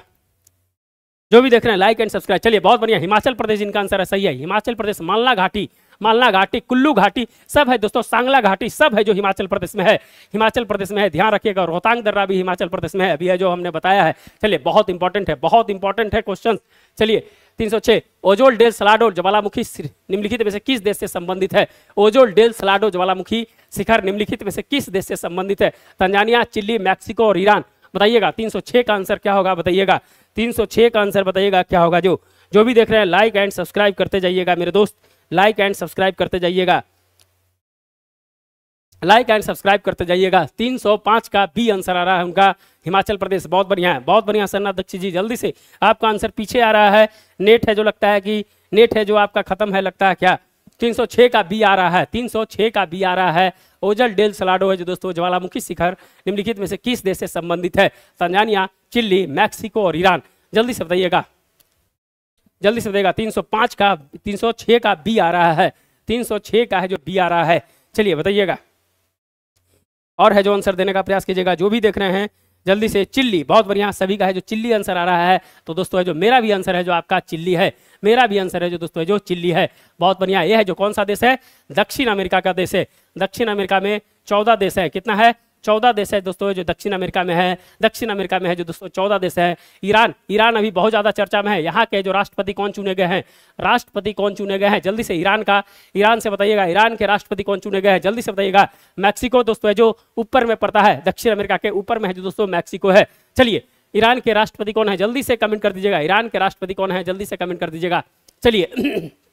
जो भी देख रहे हैं लाइक एंड सब्सक्राइब चलिए बहुत बढ़िया हिमाचल प्रदेश जिनका आंसर है सही है हिमाचल प्रदेश मालना घाटी मालना घाटी कुल्लू घाटी सब है दोस्तों सांगला घाटी सब है जो हिमाचल प्रदेश में है हिमाचल प्रदेश में है ध्यान रखिएगा रोहतांग दर्रा भी हिमाचल प्रदेश में है अभी है जो हमने बताया है चलिए बहुत इंपॉर्टेंट है बहुत इंपॉर्टेंट है क्वेश्चन चलिए तीन सौ छः ओजोल डेल सलाडोल ज्वालामुखी निम्नलिखित में से किस देश से संबंधित है ओजोल डेल सलाडो ज्वालामुखी शिखर निम्नलिखित में से किस देश से संबंधित है तंजानिया चिल्ली मैक्सिको और ईरान बताइएगा 306 का आंसर क्या होगा बताइएगा 306 का आंसर बताइएगा क्या होगा जो जो भी देख रहे हैं लाइक एंड सब्सक्राइब करते जाइएगा मेरे दोस्त लाइक एंड सब्सक्राइब करते जाइएगा लाइक एंड सब्सक्राइब करते जाइएगा 305 का बी आंसर आ रहा है उनका हिमाचल प्रदेश बहुत बढ़िया है बहुत बढ़िया सरना दक्ष जी जल्दी से आपका आंसर पीछे आ रहा है नेट है जो लगता है कि नेट है जो आपका खत्म है लगता है क्या 306 का बी आ रहा है 306 का बी आ रहा है ओजल डेल सलाडो है जो दोस्तों ज्वालामुखी शिखर निम्नलिखित में से किस देश से संबंधित है तंजानिया चिल्ली मैक्सिको और ईरान जल्दी से बताइएगा जल्दी से देगा 305 का 306 का बी आ रहा है 306 का है जो बी आ रहा है चलिए बताइएगा और है जो आंसर देने का प्रयास कीजिएगा जो भी देख रहे हैं जल्दी से चिल्ली बहुत बढ़िया सभी का है जो चिल्ली आंसर आ रहा है तो दोस्तों है जो मेरा भी आंसर है जो आपका चिल्ली है मेरा भी आंसर है जो दोस्तों है जो चिल्ली है बहुत बढ़िया ये है जो कौन सा देश है दक्षिण अमेरिका का देश है दक्षिण अमेरिका में चौदह देश है कितना है चौदह देश है दोस्तों जो दक्षिण अमेरिका में है दक्षिण अमेरिका में है जो दोस्तों चौदह देश है ईरान ईरान अभी बहुत ज़्यादा चर्चा में है यहाँ के जो राष्ट्रपति कौन चुने गए हैं राष्ट्रपति कौन चुने गए हैं जल्दी से ईरान का ईरान से बताइएगा ईरान के राष्ट्रपति कौन चुने गए हैं जल्दी से बताइएगा मैक्सिको दोस्तों जो ऊपर में पड़ता है दक्षिण अमेरिका के ऊपर में है जो दोस्तों मैक्सिको है चलिए ईरान के राष्ट्रपति कौन है जल्दी से कमेंट कर दीजिएगा ईरान के राष्ट्रपति कौन है जल्दी से कमेंट कर दीजिएगा चलिए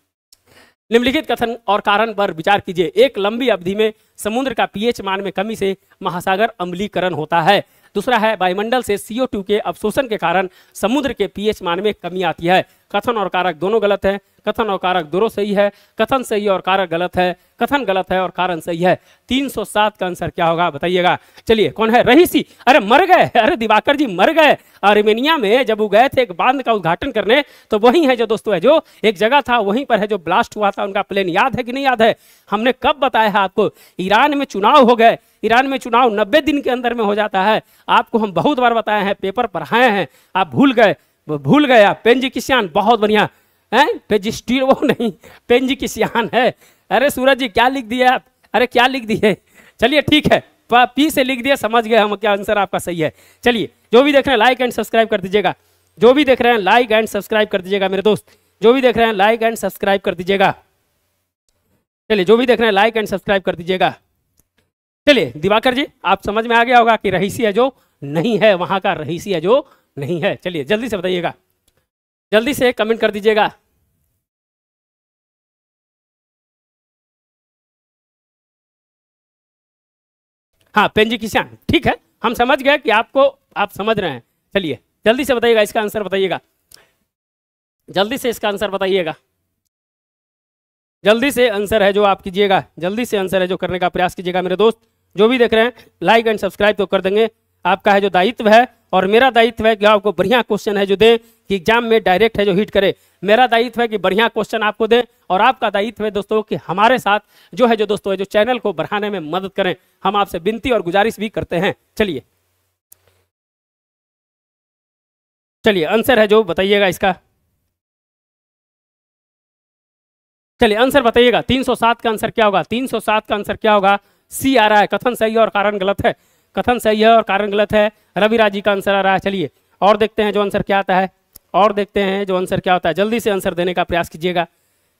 निम्नलिखित कथन और कारण पर विचार कीजिए एक लंबी अवधि में समुद्र का पीएच मान में कमी से महासागर अम्लीकरण होता है दूसरा है वायुमंडल से सीओ के अवशोषण के कारण समुद्र के पीएच मान में कमी आती है कथन और कारक दोनों गलत हैं कथन और कारक दोनों सही है कथन सही और कारक गलत है कथन गलत है और कारण सही है 307 का आंसर क्या होगा बताइएगा चलिए कौन है रहीसी अरे मर गए अरे दिवाकर जी मर गए आर्मेनिया में जब वो गए थे एक बांध का उद्घाटन करने तो वही है जो दोस्तों है जो एक जगह था वहीं पर है जो ब्लास्ट हुआ था उनका प्लेन याद है कि नहीं याद है हमने कब बताया है आपको ईरान में चुनाव हो गए ईरान में चुनाव नब्बे दिन के अंदर में हो जाता है आपको हम बहुत बार बताए हैं पेपर पढ़ाए हैं आप भूल गए भूल गए आप पेंजी किसान बहुत बढ़िया हैं पेजिस्टिर वो नहीं पेंज की सियान है अरे सूरज जी क्या लिख दिया आप अरे क्या लिख दिए चलिए ठीक है पी से लिख दिया समझ गए हम क्या आंसर आपका सही है चलिए जो भी देख रहे हैं लाइक एंड सब्सक्राइब कर दीजिएगा जो भी देख रहे हैं लाइक एंड सब्सक्राइब कर दीजिएगा मेरे दोस्त जो भी देख रहे हैं लाइक एंड सब्सक्राइब कर दीजिएगा चलिए जो भी देख रहे हैं लाइक एंड सब्सक्राइब कर दीजिएगा चलिए दिवाकर जी आप समझ में आ गया होगा कि रहीसी है जो नहीं है वहां का रहीसी है जो नहीं है चलिए जल्दी से बताइएगा जल्दी से कमेंट कर दीजिएगा हाँ पेंजी किसान ठीक है हम समझ गए कि आपको आप समझ रहे हैं चलिए जल्दी से बताइएगा इसका आंसर बताइएगा जल्दी से इसका आंसर बताइएगा जल्दी से आंसर है जो आप कीजिएगा जल्दी से आंसर है जो करने का प्रयास कीजिएगा मेरे दोस्त जो भी देख रहे हैं लाइक एंड सब्सक्राइब तो कर देंगे आपका है जो दायित्व है और मेरा दायित्व है कि आपको बढ़िया क्वेश्चन है जो दें कि एग्जाम में डायरेक्ट है जो हिट करे मेरा दायित्व है कि बढ़िया क्वेश्चन आपको दें और आपका दायित्व है दोस्तों कि हमारे साथ जो है जो दोस्तों है जो चैनल को बढ़ाने में मदद करें हम आपसे विनती और गुजारिश भी करते हैं चलिए चलिए आंसर है जो बताइएगा इसका चलिए आंसर बताइएगा 307 का आंसर क्या होगा 307 का आंसर क्या होगा सी आ रहा है कथन सही है और कारण गलत है कथन सही है और कारण गलत है रवि राजी का आंसर आ रहा है चलिए और देखते हैं जो आंसर क्या आता है और देखते हैं जो आंसर क्या होता है जल्दी से आंसर देने का प्रयास कीजिएगा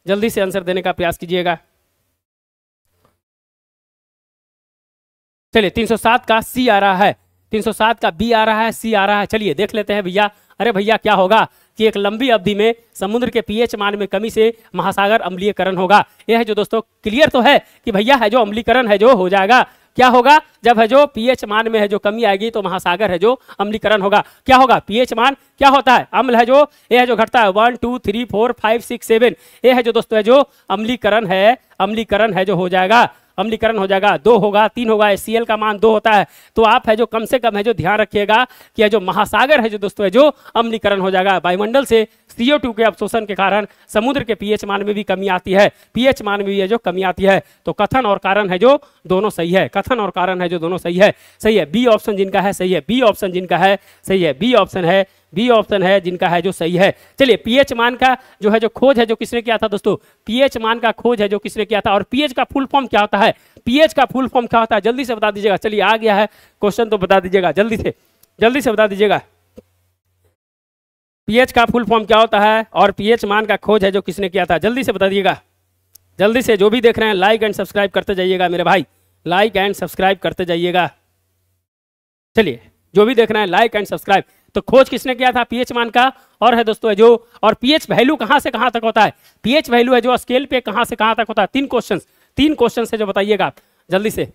जल्दी से आंसर देने का प्रयास कीजिएगा चलिए 307 का सी आ रहा है 307 का बी आ रहा है सी आ रहा है चलिए देख लेते हैं भैया अरे भैया क्या होगा कि एक लंबी अवधि में समुद्र के पीएच मान में कमी से महासागर अम्लीकरण होगा यह है जो दोस्तों क्लियर तो है कि भैया है जो अम्लीकरण है जो हो जाएगा क्या होगा जब है जो पीएच मान में है जो कमी आएगी तो महासागर है जो अम्लीकरण होगा क्या होगा पीएच मान क्या होता है अम्ल है जो ये जो घटता है one two three four five six seven ये है जो दोस्तों है जो अम्लीकरण है अम्लीकरण है जो हो जाएगा अम्लीकरण हो जाएगा दो होगा तीन होगा एस का मान दो होता है तो आप है जो कम से कम है जो ध्यान रखिएगा कि जो महासागर है जो दोस्तों है जो अम्लीकरण हो जाएगा वायुमंडल से सीओ के अवशोषण के कारण समुद्र के पीएच मान में भी कमी आती है पीएच मान में भी है जो कमी आती है तो कथन और कारण है जो दोनों सही है कथन और कारण है जो दोनों सही है सही है बी ऑप्शन जिनका है सही है बी ऑप्शन जिनका है सही है बी ऑप्शन है बी ऑप्शन है जिनका है जो सही है चलिए पीएच मान का जो है जो खोज है जो किसने किया था दोस्तों पीएच मान का खोज है जो किसने किया था और पीएच का फुल फॉर्म क्या होता है पीएच का फुल फॉर्म क्या होता है जल्दी से बता दीजिएगा चलिए आ गया है क्वेश्चन तो बता दीजिएगा जल्दी से जल्दी से बता दीजिएगा पीएच का फुल फॉर्म क्या होता है और पीएच मान का खोज है जो किसने किया था जल्दी से बता दिएगा जल्दी से जो भी देख रहे हैं लाइक एंड सब्सक्राइब करते जाइएगा मेरे भाई लाइक एंड सब्सक्राइब करते जाइएगा चलिए जो भी देख रहे हैं लाइक एंड सब्सक्राइब तो खोज किसने किया था पीएच मान का और है दोस्तों जो और पीएच वैल्यू कहां से कहां तक होता है पीएच वैल्यू है जो स्केल पे कहां से कहां तक होता है तीन क्वेश्चन तीन क्वेश्चन है जो बताइएगा आप जल्दी से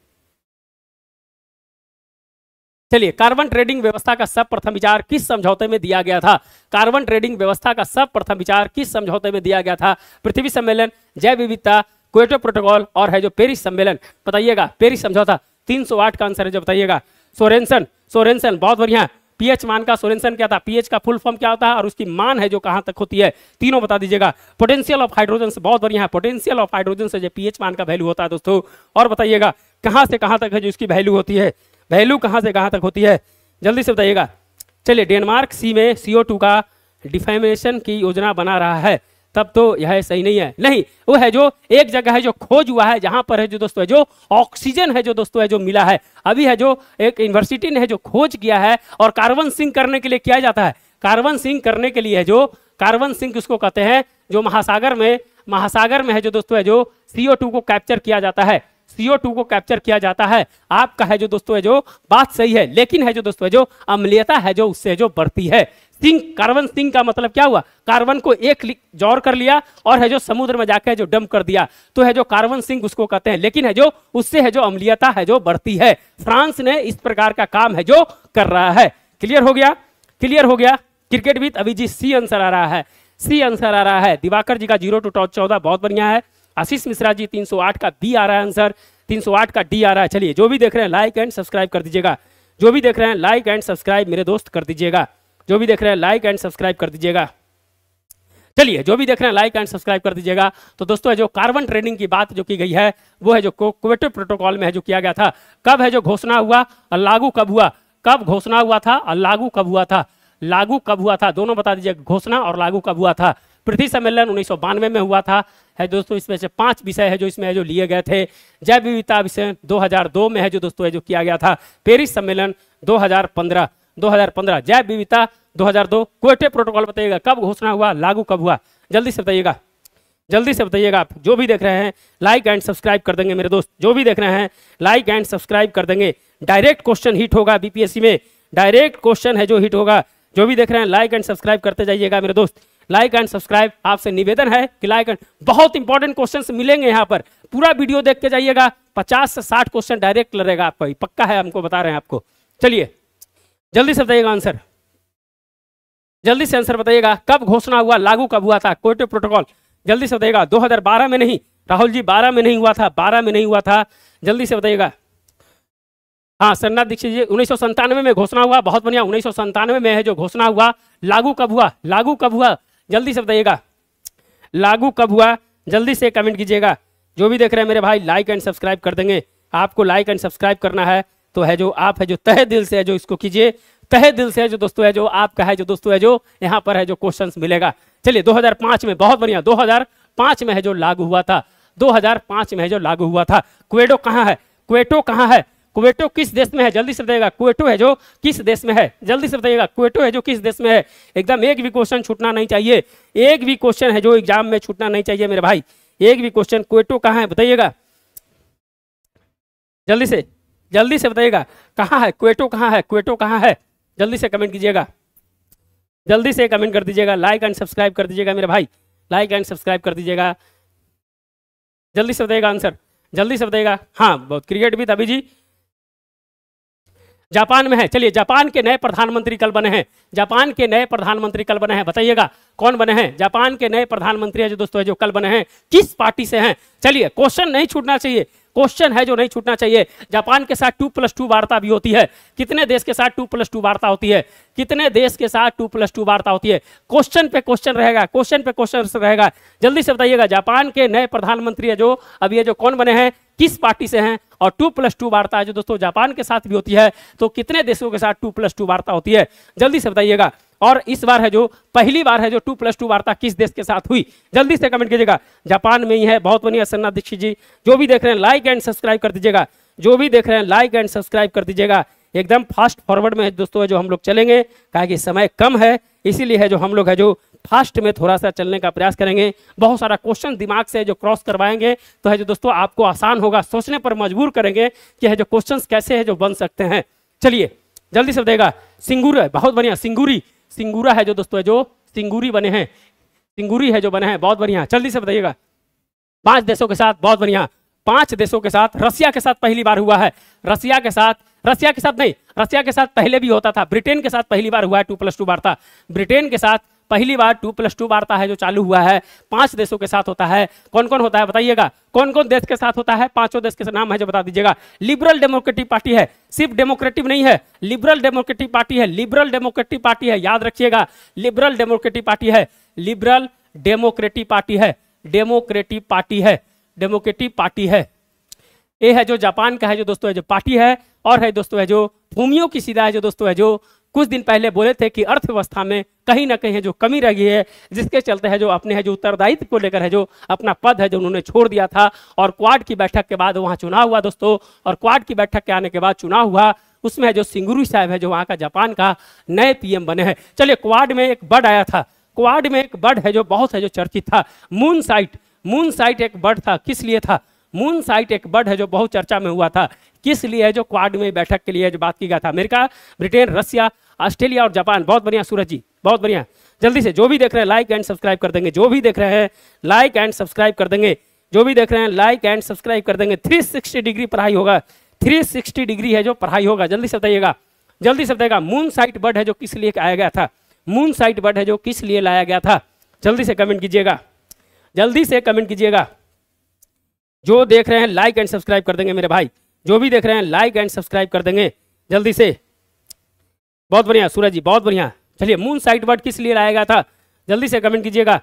चलिए कार्बन ट्रेडिंग व्यवस्था का सब प्रथम विचार किस समझौते में दिया गया था कार्बन ट्रेडिंग व्यवस्था का सब प्रथम विचार किस समझौते में दिया गया था पृथ्वी सम्मेलन जैव विविधता क्वेटो प्रोटोकॉल और है जो पेरिस सम्मेलन बताइएगा पेरिस समझौता 308 का आंसर है जो बताइएगा सोरेंसन सोरेंसन बहुत बढ़िया पीएच मान का सोरेंसन क्या था पीएच का फुल फॉर्म क्या होता है और उसकी मान है जो कहां तक होती है तीनों बता दीजिएगा पोटेंशियल ऑफ हाइड्रोजन बहुत बढ़िया है पोटेंशियल ऑफ हाइड्रोजन से जो पीएच मान का वैल्यू होता है दोस्तों और बताइएगा कहां से कहां तक है जो इसकी वैल्यू होती है वैल्यू कहाँ से कहाँ तक होती है जल्दी से बताइएगा चलिए डेनमार्क सी में सी का डिफेमेशन की योजना बना रहा है तब तो यह सही नहीं है नहीं वो है जो एक जगह है जो खोज हुआ है जहां पर है जो दोस्तों है जो ऑक्सीजन है जो दोस्तों है जो मिला है अभी है जो एक यूनिवर्सिटी ने है जो खोज किया है और कार्बन सिंक करने के लिए किया जाता है कार्बन सिंक करने के लिए है जो कार्बन सिंक उसको कहते हैं जो महासागर में महासागर में है जो दोस्तों है जो सीओ को कैप्चर किया जाता है सीओ टू को कैप्चर किया जाता है आपका है जो दोस्तों है जो बात सही है लेकिन है जो दोस्तों है जो अम्लीयता है जो उससे जो बढ़ती है सिंह कार्बन सिंह का मतलब क्या हुआ कार्बन को एक जोर कर लिया और है जो समुद्र में जाकर जो डंप कर दिया तो है जो कार्बन सिंह उसको कहते हैं लेकिन है जो उससे है जो अम्लीयता है जो बढ़ती है फ्रांस ने इस प्रकार का काम है जो कर रहा है क्लियर हो गया क्लियर हो गया क्रिकेट अभी जी सी आंसर आ रहा है सी आंसर आ रहा है दिवाकर जी का जीरो टू टॉच चौदह बहुत बढ़िया है आशीष मिश्रा जी 308 का बी आ रहा है आंसर 308 का डी आ रहा है चलिए जो भी देख रहे हैं लाइक एंड सब्सक्राइब कर दीजिएगा जो भी देख रहे हैं लाइक एंड सब्सक्राइब मेरे दोस्त कर दीजिएगा जो भी देख रहे हैं लाइक एंड सब्सक्राइब कर दीजिएगा चलिए जो भी देख रहे हैं लाइक एंड सब्सक्राइब कर दीजिएगा तो दोस्तों जो कार्बन ट्रेडिंग की बात जो की गई है वो है जो कोवेटिव प्रोटोकॉल में है जो किया गया था कब है जो घोषणा हुआ और लागू कब हुआ कब घोषणा हुआ था और लागू कब हुआ था लागू कब हुआ था दोनों बता दीजिए घोषणा और लागू कब हुआ था पृथ्वी सम्मेलन उन्नीस में हुआ था है दोस्तों इसमें से पांच विषय है जो इसमें है जो लिए गए थे जैव विविधता विषय 2002 में है जो दोस्तों है जो किया गया था पेरिस सम्मेलन 2015 2015 जैव विविधता 2002 क्वेटे प्रोटोकॉल बताइएगा कब घोषणा हुआ लागू कब हुआ जल्दी से बताइएगा जल्दी से बताइएगा आप जो भी देख रहे हैं लाइक एंड सब्सक्राइब कर देंगे मेरे दोस्त जो भी देख रहे हैं लाइक एंड सब्सक्राइब कर देंगे डायरेक्ट क्वेश्चन हिट होगा बीपीएससी में डायरेक्ट क्वेश्चन है जो हिट होगा जो भी देख रहे हैं लाइक एंड सब्सक्राइब करते जाइएगा मेरे दोस्त लाइक एंड सब्सक्राइब आपसे निवेदन है कि लाइक एंड बहुत इंपॉर्टेंट क्वेश्चन मिलेंगे यहाँ पर पूरा वीडियो देख के जाइएगा पचास से साठ क्वेश्चन डायरेक्ट लड़ेगा आपको पक्का है हमको बता रहे हैं आपको चलिए जल्दी से बताइएगा आंसर जल्दी से आंसर बताइएगा कब घोषणा हुआ लागू कब हुआ था कोटो तो प्रोटोकॉल जल्दी से बताइएगा 2012 में नहीं राहुल जी 12 में नहीं हुआ था 12 में नहीं हुआ था जल्दी से बताइएगा हाँ सरना दीक्षित जी उन्नीस में घोषणा हुआ बहुत बढ़िया उन्नीस में है जो घोषणा हुआ लागू कब हुआ लागू कब हुआ जल्दी से बताइएगा लागू कब हुआ जल्दी से कमेंट कीजिएगा जो भी देख रहे हैं मेरे भाई लाइक एंड सब्सक्राइब कर देंगे आपको लाइक एंड सब्सक्राइब करना है तो है जो आप है जो तहे दिल से है जो इसको कीजिए तहे दिल से है जो दोस्तों है जो आपका है जो दोस्तों है जो यहाँ पर है जो क्वेश्चंस मिलेगा चलिए 2005 में बहुत बढ़िया 2005 में है जो लागू हुआ था 2005 में है जो लागू हुआ था क्वेडो कहाँ है क्वेटो कहाँ है कुवेटो किस देश में है जल्दी से बताइएगा कुवेटो है जो किस देश में है जल्दी से बताइएगा कुवेटो है जो किस देश में है एकदम एक भी क्वेश्चन छूटना नहीं चाहिए एक भी क्वेश्चन है जो एग्जाम में छूटना नहीं चाहिए मेरे भाई एक भी क्वेश्चन कुवेटो कहाँ है बताइएगा जल्दी से जल्दी से बताइएगा कहाँ है क्वेटो कहाँ है क्वेटो कहाँ है जल्दी से कमेंट कीजिएगा जल्दी से कमेंट कर दीजिएगा लाइक एंड सब्सक्राइब कर दीजिएगा मेरे भाई लाइक एंड सब्सक्राइब कर दीजिएगा जल्दी से बताइएगा आंसर जल्दी से बताइएगा हाँ बहुत क्रिकेट भी तभी जी जापान में है चलिए जापान के नए प्रधानमंत्री कल बने हैं जापान के नए प्रधानमंत्री कल बने हैं बताइएगा कौन बने हैं जापान के नए प्रधानमंत्री है जो दोस्तों है जो कल बने हैं किस पार्टी से हैं चलिए क्वेश्चन नहीं छूटना चाहिए क्वेश्चन है जो नहीं छूटना चाहिए जापान के साथ टू प्लस टू वार्ता भी होती है कितने देश के साथ टू प्लस टू वार्ता होती है कितने देश के साथ टू प्लस टू वार्ता होती है क्वेश्चन पे क्वेश्चन रहेगा क्वेश्चन पे क्वेश्चन रहेगा जल्दी से बताइएगा जापान के नए प्रधानमंत्री है जो अब ये जो कौन बने हैं किस पार्टी से हैं और टू प्लस टू वार्ता है जो दोस्तों जापान के साथ भी होती है तो कितने देशों के साथ टू प्लस टू वार्ता होती है जल्दी से बताइएगा और इस बार है जो पहली बार है जो टू प्लस टू वार्ता किस देश के साथ हुई जल्दी से कमेंट कीजिएगा जापान में ही है बहुत बढ़िया सन्ना दीक्षित जी जो भी देख रहे हैं लाइक एंड सब्सक्राइब कर दीजिएगा जो भी देख रहे हैं लाइक एंड सब्सक्राइब कर दीजिएगा एकदम फास्ट फॉरवर्ड में दोस्तों जो हम लोग चलेंगे कहा कि समय कम है इसीलिए है जो हम लोग है जो फास्ट में थोड़ा सा चलने का प्रयास करेंगे बहुत सारा क्वेश्चन दिमाग से जो क्रॉस करवाएंगे तो है जो दोस्तों आपको आसान होगा सोचने पर मजबूर करेंगे कि है जो क्वेश्चन कैसे है जो बन सकते हैं चलिए जल्दी से देगा सिंगूर बहुत बढ़िया सिंगूरी सिंगूरा है जो दोस्तों है जो सिंगूरी बने हैं सिंगूरी है जो बने हैं बहुत बढ़िया जल्दी से बताइएगा पांच देशों के साथ बहुत बढ़िया पांच देशों के साथ रसिया के साथ पहली बार हुआ है रसिया के साथ रसिया के साथ नहीं रसिया के साथ पहले भी होता था ब्रिटेन के साथ पहली बार हुआ है टू प्लस टू वार्ता ब्रिटेन के साथ पहली बार टू प्लस टू वार्ता है जो चालू हुआ है पांच देशों के साथ होता है कौन कौन होता है बताइएगा कौन कौन देश के साथ होता है पांचों देश के नाम है जो बता दीजिएगा लिबरल डेमोक्रेटिक पार्टी है सिर्फ डेमोक्रेटिक नहीं है लिबरल डेमोक्रेटिक पार्टी है लिबरल डेमोक्रेटिक पार्टी है याद रखिएगा लिबरल डेमोक्रेटिक पार्टी है लिबरल डेमोक्रेटिक पार्टी है डेमोक्रेटिक पार्टी है डेमोक्रेटिक पार्टी है ये है जो जापान का है जो दोस्तों है जो पार्टी है और है दोस्तों है जो भूमियों की सीधा है जो दोस्तों है जो कुछ दिन पहले बोले थे कि अर्थव्यवस्था में कहीं ना कहीं है जो कमी रह गई है जिसके चलते है जो अपने है जो उत्तरदायित्व को लेकर है जो अपना पद है जो उन्होंने छोड़ दिया था और क्वाड की बैठक के बाद वहाँ चुनाव हुआ दोस्तों और क्वाड की बैठक के आने के बाद चुनाव हुआ उसमें है जो सिंगुरु साहब है जो वहाँ का जापान का नए पीएम बने हैं चलिए क्वाड में एक बड आया था क्वाड में एक बड है जो बहुत है जो चर्चित था मून साइट मून साइट एक बर्ड था किस लिए था मून साइट एक बर्ड है जो बहुत चर्चा में हुआ था किस लिए है जो क्वाड में बैठक के लिए जो बात की गया था अमेरिका ब्रिटेन रसिया ऑस्ट्रेलिया और जापान बहुत बढ़िया सूरज जी बहुत बढ़िया जल्दी से जो भी देख रहे हैं लाइक एंड सब्सक्राइब कर देंगे जो भी देख रहे हैं लाइक एंड सब्सक्राइब कर देंगे जो भी देख रहे हैं लाइक एंड सब्सक्राइब कर देंगे 360 डिग्री पढ़ाई होगा 360 डिग्री है जो पढ़ाई होगा जल्दी से बताइएगा जल्दी से बताइएगा मून साइट बर्ड है जो किस लिए आया गया था मून साइट बर्ड है जो किस लिए लाया गया था जल्दी से कमेंट कीजिएगा जल्दी से कमेंट कीजिएगा जो देख रहे हैं लाइक एंड सब्सक्राइब कर देंगे मेरे भाई जो भी देख रहे हैं लाइक एंड सब्सक्राइब कर देंगे जल्दी से बहुत बढ़िया सूरज जी बहुत बढ़िया चलिए मून साइड वर्ड किस लिए लाया गया था जल्दी से कमेंट कीजिएगा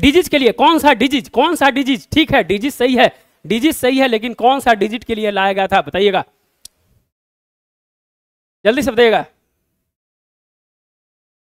डिजिट के लिए कौन सा डिजिट कौन सा डिजिट ठीक है डिजिट सही है डिजिट सही है लेकिन कौन सा डिजिट के लिए लाया गया था बताइएगा जल्दी से बताइएगा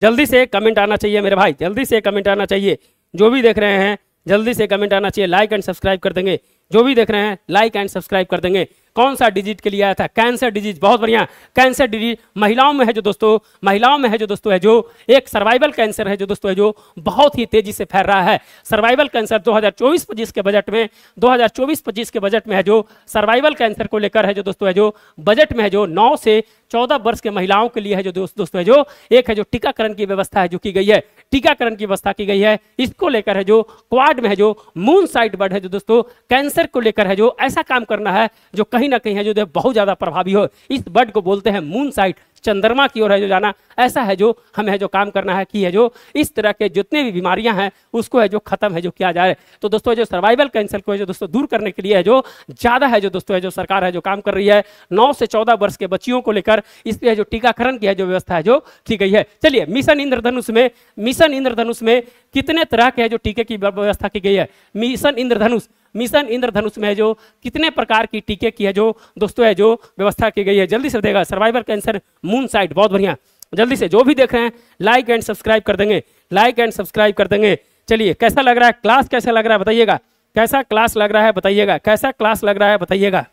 जल्दी से कमेंट आना चाहिए मेरे भाई जल्दी से कमेंट आना चाहिए जो भी देख रहे हैं जल्दी से कमेंट आना चाहिए लाइक एंड सब्सक्राइब कर देंगे जो भी देख रहे हैं लाइक एंड सब्सक्राइब कर देंगे कौन सा डिजिट के लिए आया था कैंसर डिजीज बहुत बढ़िया कैंसर डिजीज महिलाओं में है जो दोस्तों महिलाओं में है जो दोस्तों है जो एक सर्वाइवल कैंसर है जो दोस्तों है जो बहुत ही तेजी से फैल रहा है सर्वाइवल कैंसर 2024-25 के बजट में 2024-25 के बजट में है जो सर्वाइवल कैंसर को लेकर है जो दोस्तों है जो बजट में है जो नौ से चौदह वर्ष के महिलाओं के लिए है जो दोस्तों है जो एक है जो टीकाकरण की व्यवस्था है जो की गई है टीकाकरण की व्यवस्था की गई है इसको लेकर है जो क्वाड में है जो मून साइड बर्ड है जो दोस्तों कैंसर कैंसर को लेकर है जो ऐसा काम करना है जो कहीं ना कहीं है जो बहुत ज़्यादा प्रभावी हो इस बर्ड को बोलते हैं मून साइट चंद्रमा की ओर है जो जाना ऐसा है जो हमें है जो काम करना है कि है जो इस तरह के जितने भी बीमारियां हैं उसको है जो खत्म है जो किया जाए तो दोस्तों जो सर्वाइवल कैंसर को है जो दोस्तों दूर करने के लिए है जो ज़्यादा है जो दोस्तों है जो सरकार है जो काम कर रही है नौ से चौदह वर्ष के बच्चियों को लेकर इस पर जो टीकाकरण की है जो व्यवस्था है जो की गई है चलिए मिशन इंद्रधनुष में मिशन इंद्रधनुष में कितने तरह के जो टीके की व्यवस्था की गई है मिशन इंद्रधनुष मिशन इंद्रधनुष में जो कितने प्रकार की टीके की है जो दोस्तों है जो व्यवस्था की गई है जल्दी से देगा सर्वाइवल कैंसर मून साइट बहुत बढ़िया जल्दी से जो भी देख रहे हैं लाइक एंड सब्सक्राइब कर देंगे लाइक एंड सब्सक्राइब कर देंगे चलिए कैसा लग रहा है क्लास कैसा लग रहा है बताइएगा कैसा क्लास लग रहा है बताइएगा कैसा क्लास लग रहा है बताइएगा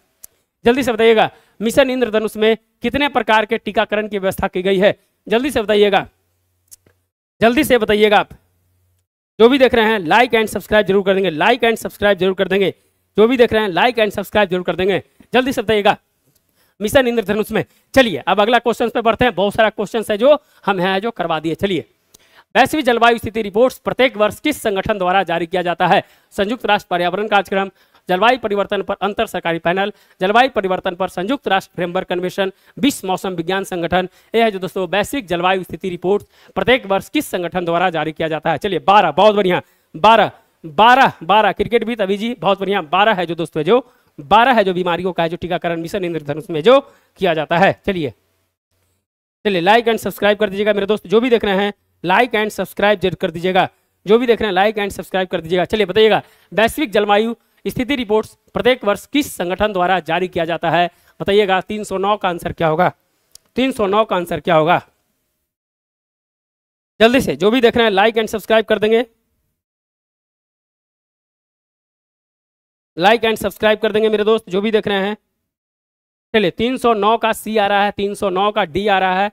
जल्दी से बताइएगा मिशन इंद्रधनुष में कितने प्रकार के टीकाकरण की व्यवस्था की गई है जल्दी से बताइएगा जल्दी से बताइएगा आप जो भी देख रहे हैं लाइक एंड सब्सक्राइब जरूर कर देंगे लाइक एंड सब्सक्राइब जरूर कर देंगे जो भी देख रहे हैं लाइक एंड सब्सक्राइब जरूर कर देंगे जल्दी से बताइएगा मिशन इंद्रधनुष में चलिए अब अगला क्वेश्चन पे बढ़ते हैं बहुत सारा क्वेश्चन है जो हम हैं जो करवा दिए चलिए वैश्विक जलवायु स्थिति रिपोर्ट्स प्रत्येक वर्ष किस संगठन द्वारा जारी किया जाता है संयुक्त राष्ट्र पर्यावरण कार्यक्रम जलवायु परिवर्तन पर अंतर सरकारी पैनल जलवायु परिवर्तन पर संयुक्त राष्ट्र फ्रेमवर्क कन्वेंशन विश्व मौसम विज्ञान संगठन यह है जो दोस्तों वैश्विक जलवायु स्थिति रिपोर्ट प्रत्येक वर्ष किस संगठन द्वारा जारी किया जाता है चलिए बारह बहुत बढ़िया बारह बारह बारह क्रिकेट भी तभी जी बहुत बढ़िया बारह है जो दोस्तों जो बारह है जो बीमारियों का है जो टीकाकरण मिशन इंद्रधनुष में जो किया जाता है चलिए चलिए लाइक एंड सब्सक्राइब कर दीजिएगा मेरे दोस्त जो भी देख रहे हैं लाइक एंड सब्सक्राइब जरूर कर दीजिएगा जो भी देख रहे हैं लाइक एंड सब्सक्राइब कर दीजिएगा चलिए बताइएगा वैश्विक जलवायु स्थिति रिपोर्ट प्रत्येक वर्ष किस संगठन द्वारा जारी किया जाता है बताइएगा 309 का आंसर क्या होगा 309 का आंसर क्या होगा जल्दी से जो भी देख रहे हैं लाइक एंड सब्सक्राइब कर देंगे लाइक एंड सब्सक्राइब कर देंगे मेरे दोस्त जो भी देख रहे हैं चलिए 309 का सी आ रहा है 309 का डी आ रहा है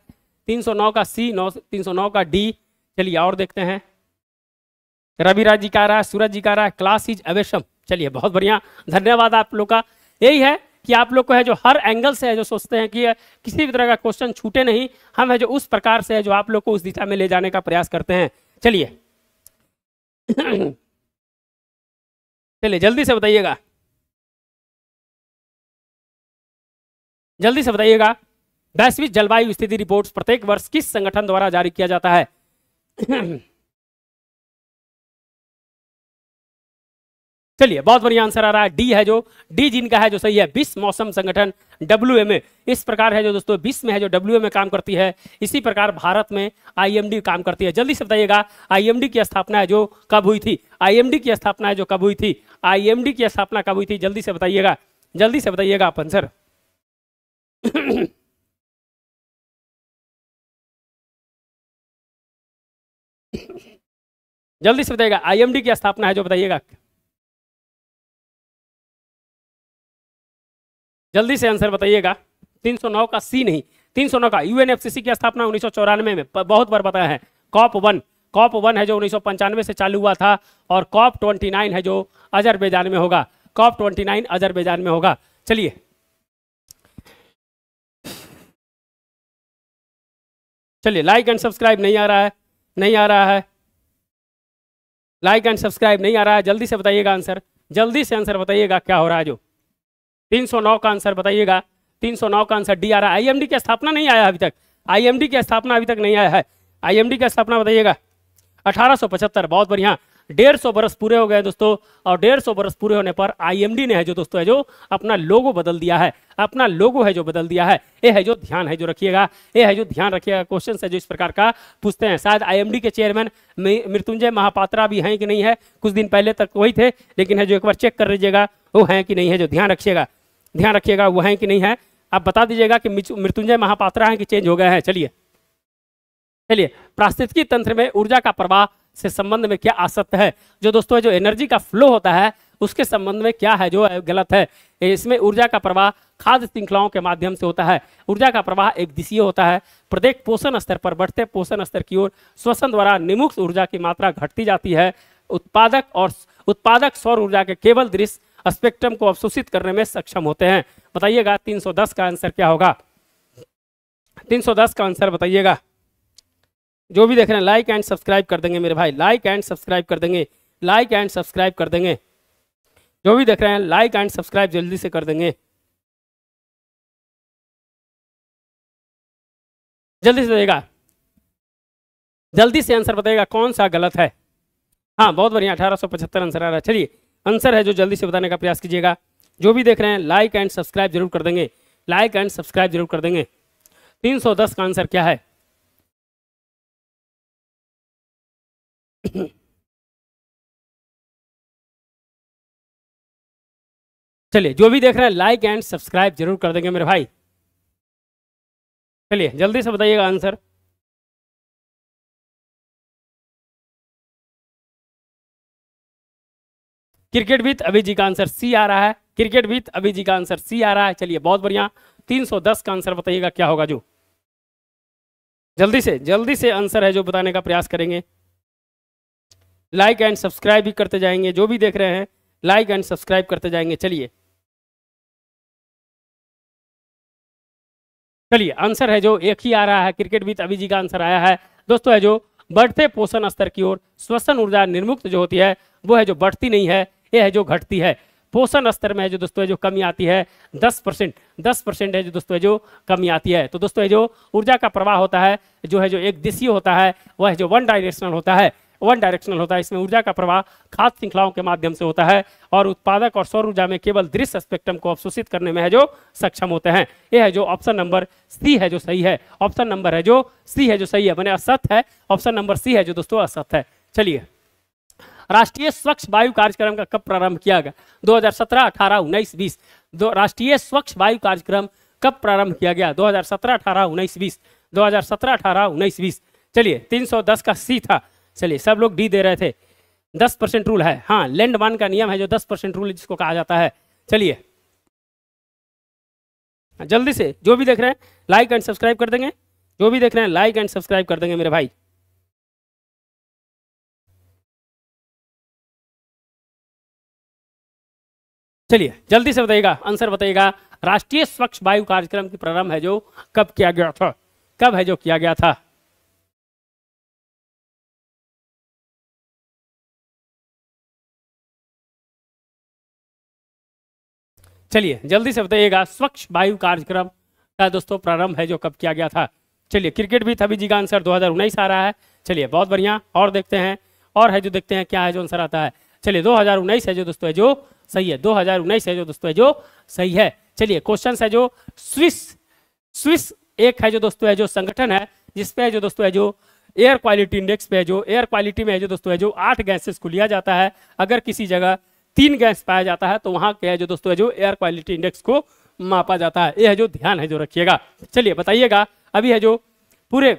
309 का सी नौ तीन का डी चलिए और देखते हैं रविराज जी का आ रहा है सूरज जी का आ रहा है क्लास इज अवेशम चलिए बहुत बढ़िया धन्यवाद आप लोग का यही है कि आप लोग को है जो हर एंगल से है जो सोचते हैं कि किसी भी तरह का क्वेश्चन छूटे नहीं हम है जो उस प्रकार से है जो आप लोग को उस दिशा में ले जाने का प्रयास करते हैं चलिए चलिए जल्दी से बताइएगा जल्दी से बताइएगा वैश्विक जलवायु स्थिति रिपोर्ट्स प्रत्येक वर्ष किस संगठन द्वारा जारी किया जाता है चलिए बहुत बढ़िया आंसर आ रहा है डी है जो डी जिनका है जो सही है विश्व मौसम संगठन डब्ल्यू इस प्रकार है जो दोस्तों विश्व में है जो डब्ल्यू में काम करती है इसी प्रकार भारत में आईएमडी काम करती है जल्दी से बताइएगा आईएमडी की स्थापना है जो कब हुई थी आईएमडी की स्थापना है जो कब हुई थी आईएमडी की स्थापना कब हुई थी जल्दी से बताइएगा जल्दी से बताइएगा आप आंसर जल्दी से बताइएगा आईएमडी की स्थापना है जो बताइएगा जल्दी से आंसर बताइएगा 309 का सी नहीं 309 का यूएनएफसीसी की स्थापना उन्नीस में बहुत बार बताया है कॉप वन कॉप वन है जो उन्नीस से चालू हुआ था और कॉप ट्वेंटी है जो अजर में होगा कॉप ट्वेंटी अजरबैजान में होगा चलिए चलिए लाइक एंड सब्सक्राइब नहीं आ रहा है नहीं आ रहा है लाइक एंड सब्सक्राइब नहीं आ रहा है जल्दी से बताइएगा आंसर जल्दी से आंसर बताइएगा क्या हो रहा है जो 309 का आंसर बताइएगा 309 का आंसर डी आ रहा है आई की स्थापना नहीं आया अभी तक आई की स्थापना अभी तक नहीं आया है आई की स्थापना बताइएगा अठारह बहुत बढ़िया डेढ़ सौ बरस पूरे हो गए दोस्तों और डेढ़ सौ बरस पूरे होने पर आईएमडी ने है जो दोस्तों है जो अपना लोगो बदल दिया है अपना लोगो है जो बदल दिया है ये है जो ध्यान है जो रखिएगा ये है जो ध्यान रखिएगा क्वेश्चन है जो इस प्रकार का पूछते हैं शायद आईएमडी के चेयरमैन मृत्युंजय महापात्रा भी हैं कि नहीं है कुछ दिन पहले तक वही थे लेकिन है जो एक बार चेक कर लीजिएगा वो है कि नहीं है जो ध्यान रखिएगा ध्यान रखिएगा वो है कि नहीं है आप बता दीजिएगा कि मृत्युंजय महापात्रा हैं कि चेंज हो गए हैं चलिए चलिए प्रास्थितिकी तंत्र में ऊर्जा का प्रवाह से संबंध में क्या आसत्य है जो दोस्तों जो एनर्जी का फ्लो होता है उसके संबंध में क्या है जो गलत है इसमें ऊर्जा का प्रवाह खाद्य श्रृंखलाओं के माध्यम से होता है ऊर्जा का प्रवाह एक दिशीय होता है प्रत्येक पोषण स्तर पर बढ़ते पोषण स्तर की ओर श्वसन द्वारा निमुक्त ऊर्जा की मात्रा घटती जाती है उत्पादक और उत्पादक सौर ऊर्जा के केवल दृश्य स्पेक्ट्रम को अवशोषित करने में सक्षम होते हैं बताइएगा 310 का आंसर क्या होगा 310 का आंसर बताइएगा जो भी देख रहे हैं लाइक एंड सब्सक्राइब कर देंगे मेरे भाई लाइक एंड सब्सक्राइब कर देंगे लाइक एंड सब्सक्राइब कर देंगे जो भी देख रहे हैं लाइक एंड सब्सक्राइब जल्दी से कर देंगे जल्दी से देगा जल्दी से आंसर बताइएगा कौन सा गलत है हाँ बहुत बढ़िया अठारह आंसर आ रहा है चलिए आंसर है जो जल्दी से बताने का प्रयास कीजिएगा जो भी देख रहे हैं लाइक एंड सब्सक्राइब जरूर कर देंगे लाइक एंड सब्सक्राइब जरूर कर देंगे 310 का आंसर क्या है चलिए जो भी देख रहे हैं लाइक एंड सब्सक्राइब जरूर कर देंगे मेरे भाई चलिए जल्दी से बताइएगा आंसर क्रिकेट विथ अभी जी का आंसर सी आ रहा है क्रिकेट विथ अभी जी का आंसर सी आ रहा है चलिए बहुत बढ़िया 310 का आंसर बताइएगा क्या होगा जो जल्दी से जल्दी से आंसर है जो बताने का प्रयास करेंगे लाइक एंड सब्सक्राइब भी करते जाएंगे जो भी देख रहे हैं लाइक एंड सब्सक्राइब करते जाएंगे चलिए चलिए आंसर है जो एक ही आ रहा है क्रिकेट विथ अभी जी का आंसर आया है दोस्तों है जो बढ़ते पोषण स्तर की ओर श्वसन ऊर्जा निर्मुक्त जो होती है वो है जो बढ़ती नहीं है ये है जो घटती है पोषण स्तर में है जो दोस्तों है जो कमी आती है दस परसेंट दस परसेंट है जो दोस्तों है जो कमी आती है तो दोस्तों है जो ऊर्जा का प्रवाह होता है जो है जो एक दिशीय होता है वह जो वन डायरेक्शनल होता है वन डायरेक्शनल होता है इसमें ऊर्जा का प्रवाह खाद्य श्रृंखलाओं के माध्यम से होता है और उत्पादक और सौर ऊर्जा में केवल दृश्य स्पेक्ट्रम को अवशोषित करने में है जो सक्षम होते हैं यह है जो ऑप्शन नंबर सी है जो सही है ऑप्शन नंबर है जो सी है जो सही है मैंने असत है ऑप्शन नंबर सी है जो दोस्तों असत है चलिए राष्ट्रीय स्वच्छ वायु कार्यक्रम का कब प्रारंभ किया गया 2017, 18, 19, 20 बीस राष्ट्रीय स्वच्छ वायु कार्यक्रम कब प्रारंभ किया गया 2017, 18, 19, 20 2017, 18, 19, 20 चलिए 310 का सी था चलिए सब लोग डी दे रहे थे दस परसेंट रूल है हाँ लैंड वन का नियम है जो दस परसेंट रूल जिसको कहा जाता है चलिए जल्दी से जो भी देख रहे हैं लाइक एंड सब्सक्राइब कर देंगे जो भी देख रहे हैं लाइक एंड सब्सक्राइब कर देंगे मेरे भाई चलिए जल्दी से बताइएगा आंसर बताइएगा राष्ट्रीय स्वच्छ वायु कार्यक्रम की प्रारंभ है जो कब किया गया था कब है जो किया गया था चलिए जल्दी से बताइएगा स्वच्छ वायु कार्यक्रम का दोस्तों प्रारंभ है जो कब किया गया था चलिए क्रिकेट भी था जी का आंसर दो आ रहा है चलिए बहुत बढ़िया और देखते हैं और है जो देखते हैं क्या है जो आंसर आता है चलिए दो है जो दोस्तों है जो सही है दो हजार उन्नीस है जो दोस्तों है जो सही है चलिए क्वेश्चन है जो स्विस स्विस एक है जो दोस्तों है जो संगठन है जिसपे जो दोस्तों है जो एयर क्वालिटी इंडेक्स पे है जो एयर क्वालिटी में है जो दोस्तों है जो आठ गैसेस को लिया जाता है अगर किसी जगह तीन गैस पाया जाता है तो वहां क्या है जो दोस्तों है जो एयर क्वालिटी इंडेक्स को मापा जाता है यह जो ध्यान है जो रखिएगा चलिए बताइएगा अभी है जो पूरे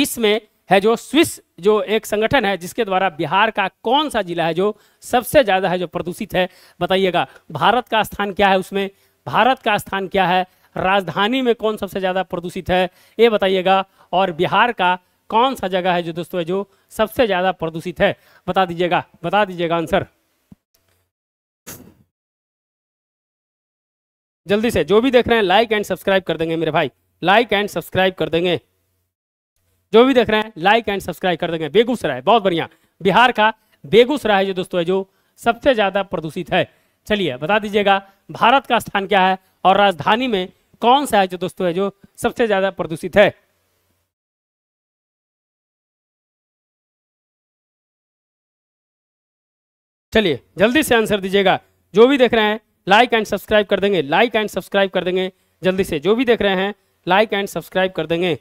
विश्व में है जो स्विस जो एक संगठन है जिसके द्वारा बिहार का कौन सा जिला है जो सबसे ज़्यादा है जो प्रदूषित है बताइएगा भारत का स्थान क्या है उसमें भारत का स्थान क्या है राजधानी में कौन सबसे ज़्यादा प्रदूषित है ये बताइएगा और बिहार का कौन सा जगह है जो दोस्तों है जो सबसे ज़्यादा प्रदूषित है बता दीजिएगा बता दीजिएगा आंसर जल्दी से जो भी देख रहे हैं लाइक एंड सब्सक्राइब कर देंगे मेरे भाई लाइक एंड सब्सक्राइब कर देंगे जो भी देख रहे हैं लाइक एंड सब्सक्राइब कर देंगे बेगूसराय बहुत बढ़िया बिहार का बेगूसराय जो दोस्तों है जो सबसे ज़्यादा प्रदूषित है चलिए बता दीजिएगा भारत का स्थान क्या है और राजधानी में कौन सा है जो दोस्तों है जो सबसे ज़्यादा प्रदूषित है चलिए जल्दी से आंसर दीजिएगा जो भी देख रहे हैं लाइक एंड सब्सक्राइब कर देंगे लाइक एंड सब्सक्राइब कर देंगे जल्दी से जो भी देख रहे हैं लाइक एंड सब्सक्राइब कर देंगे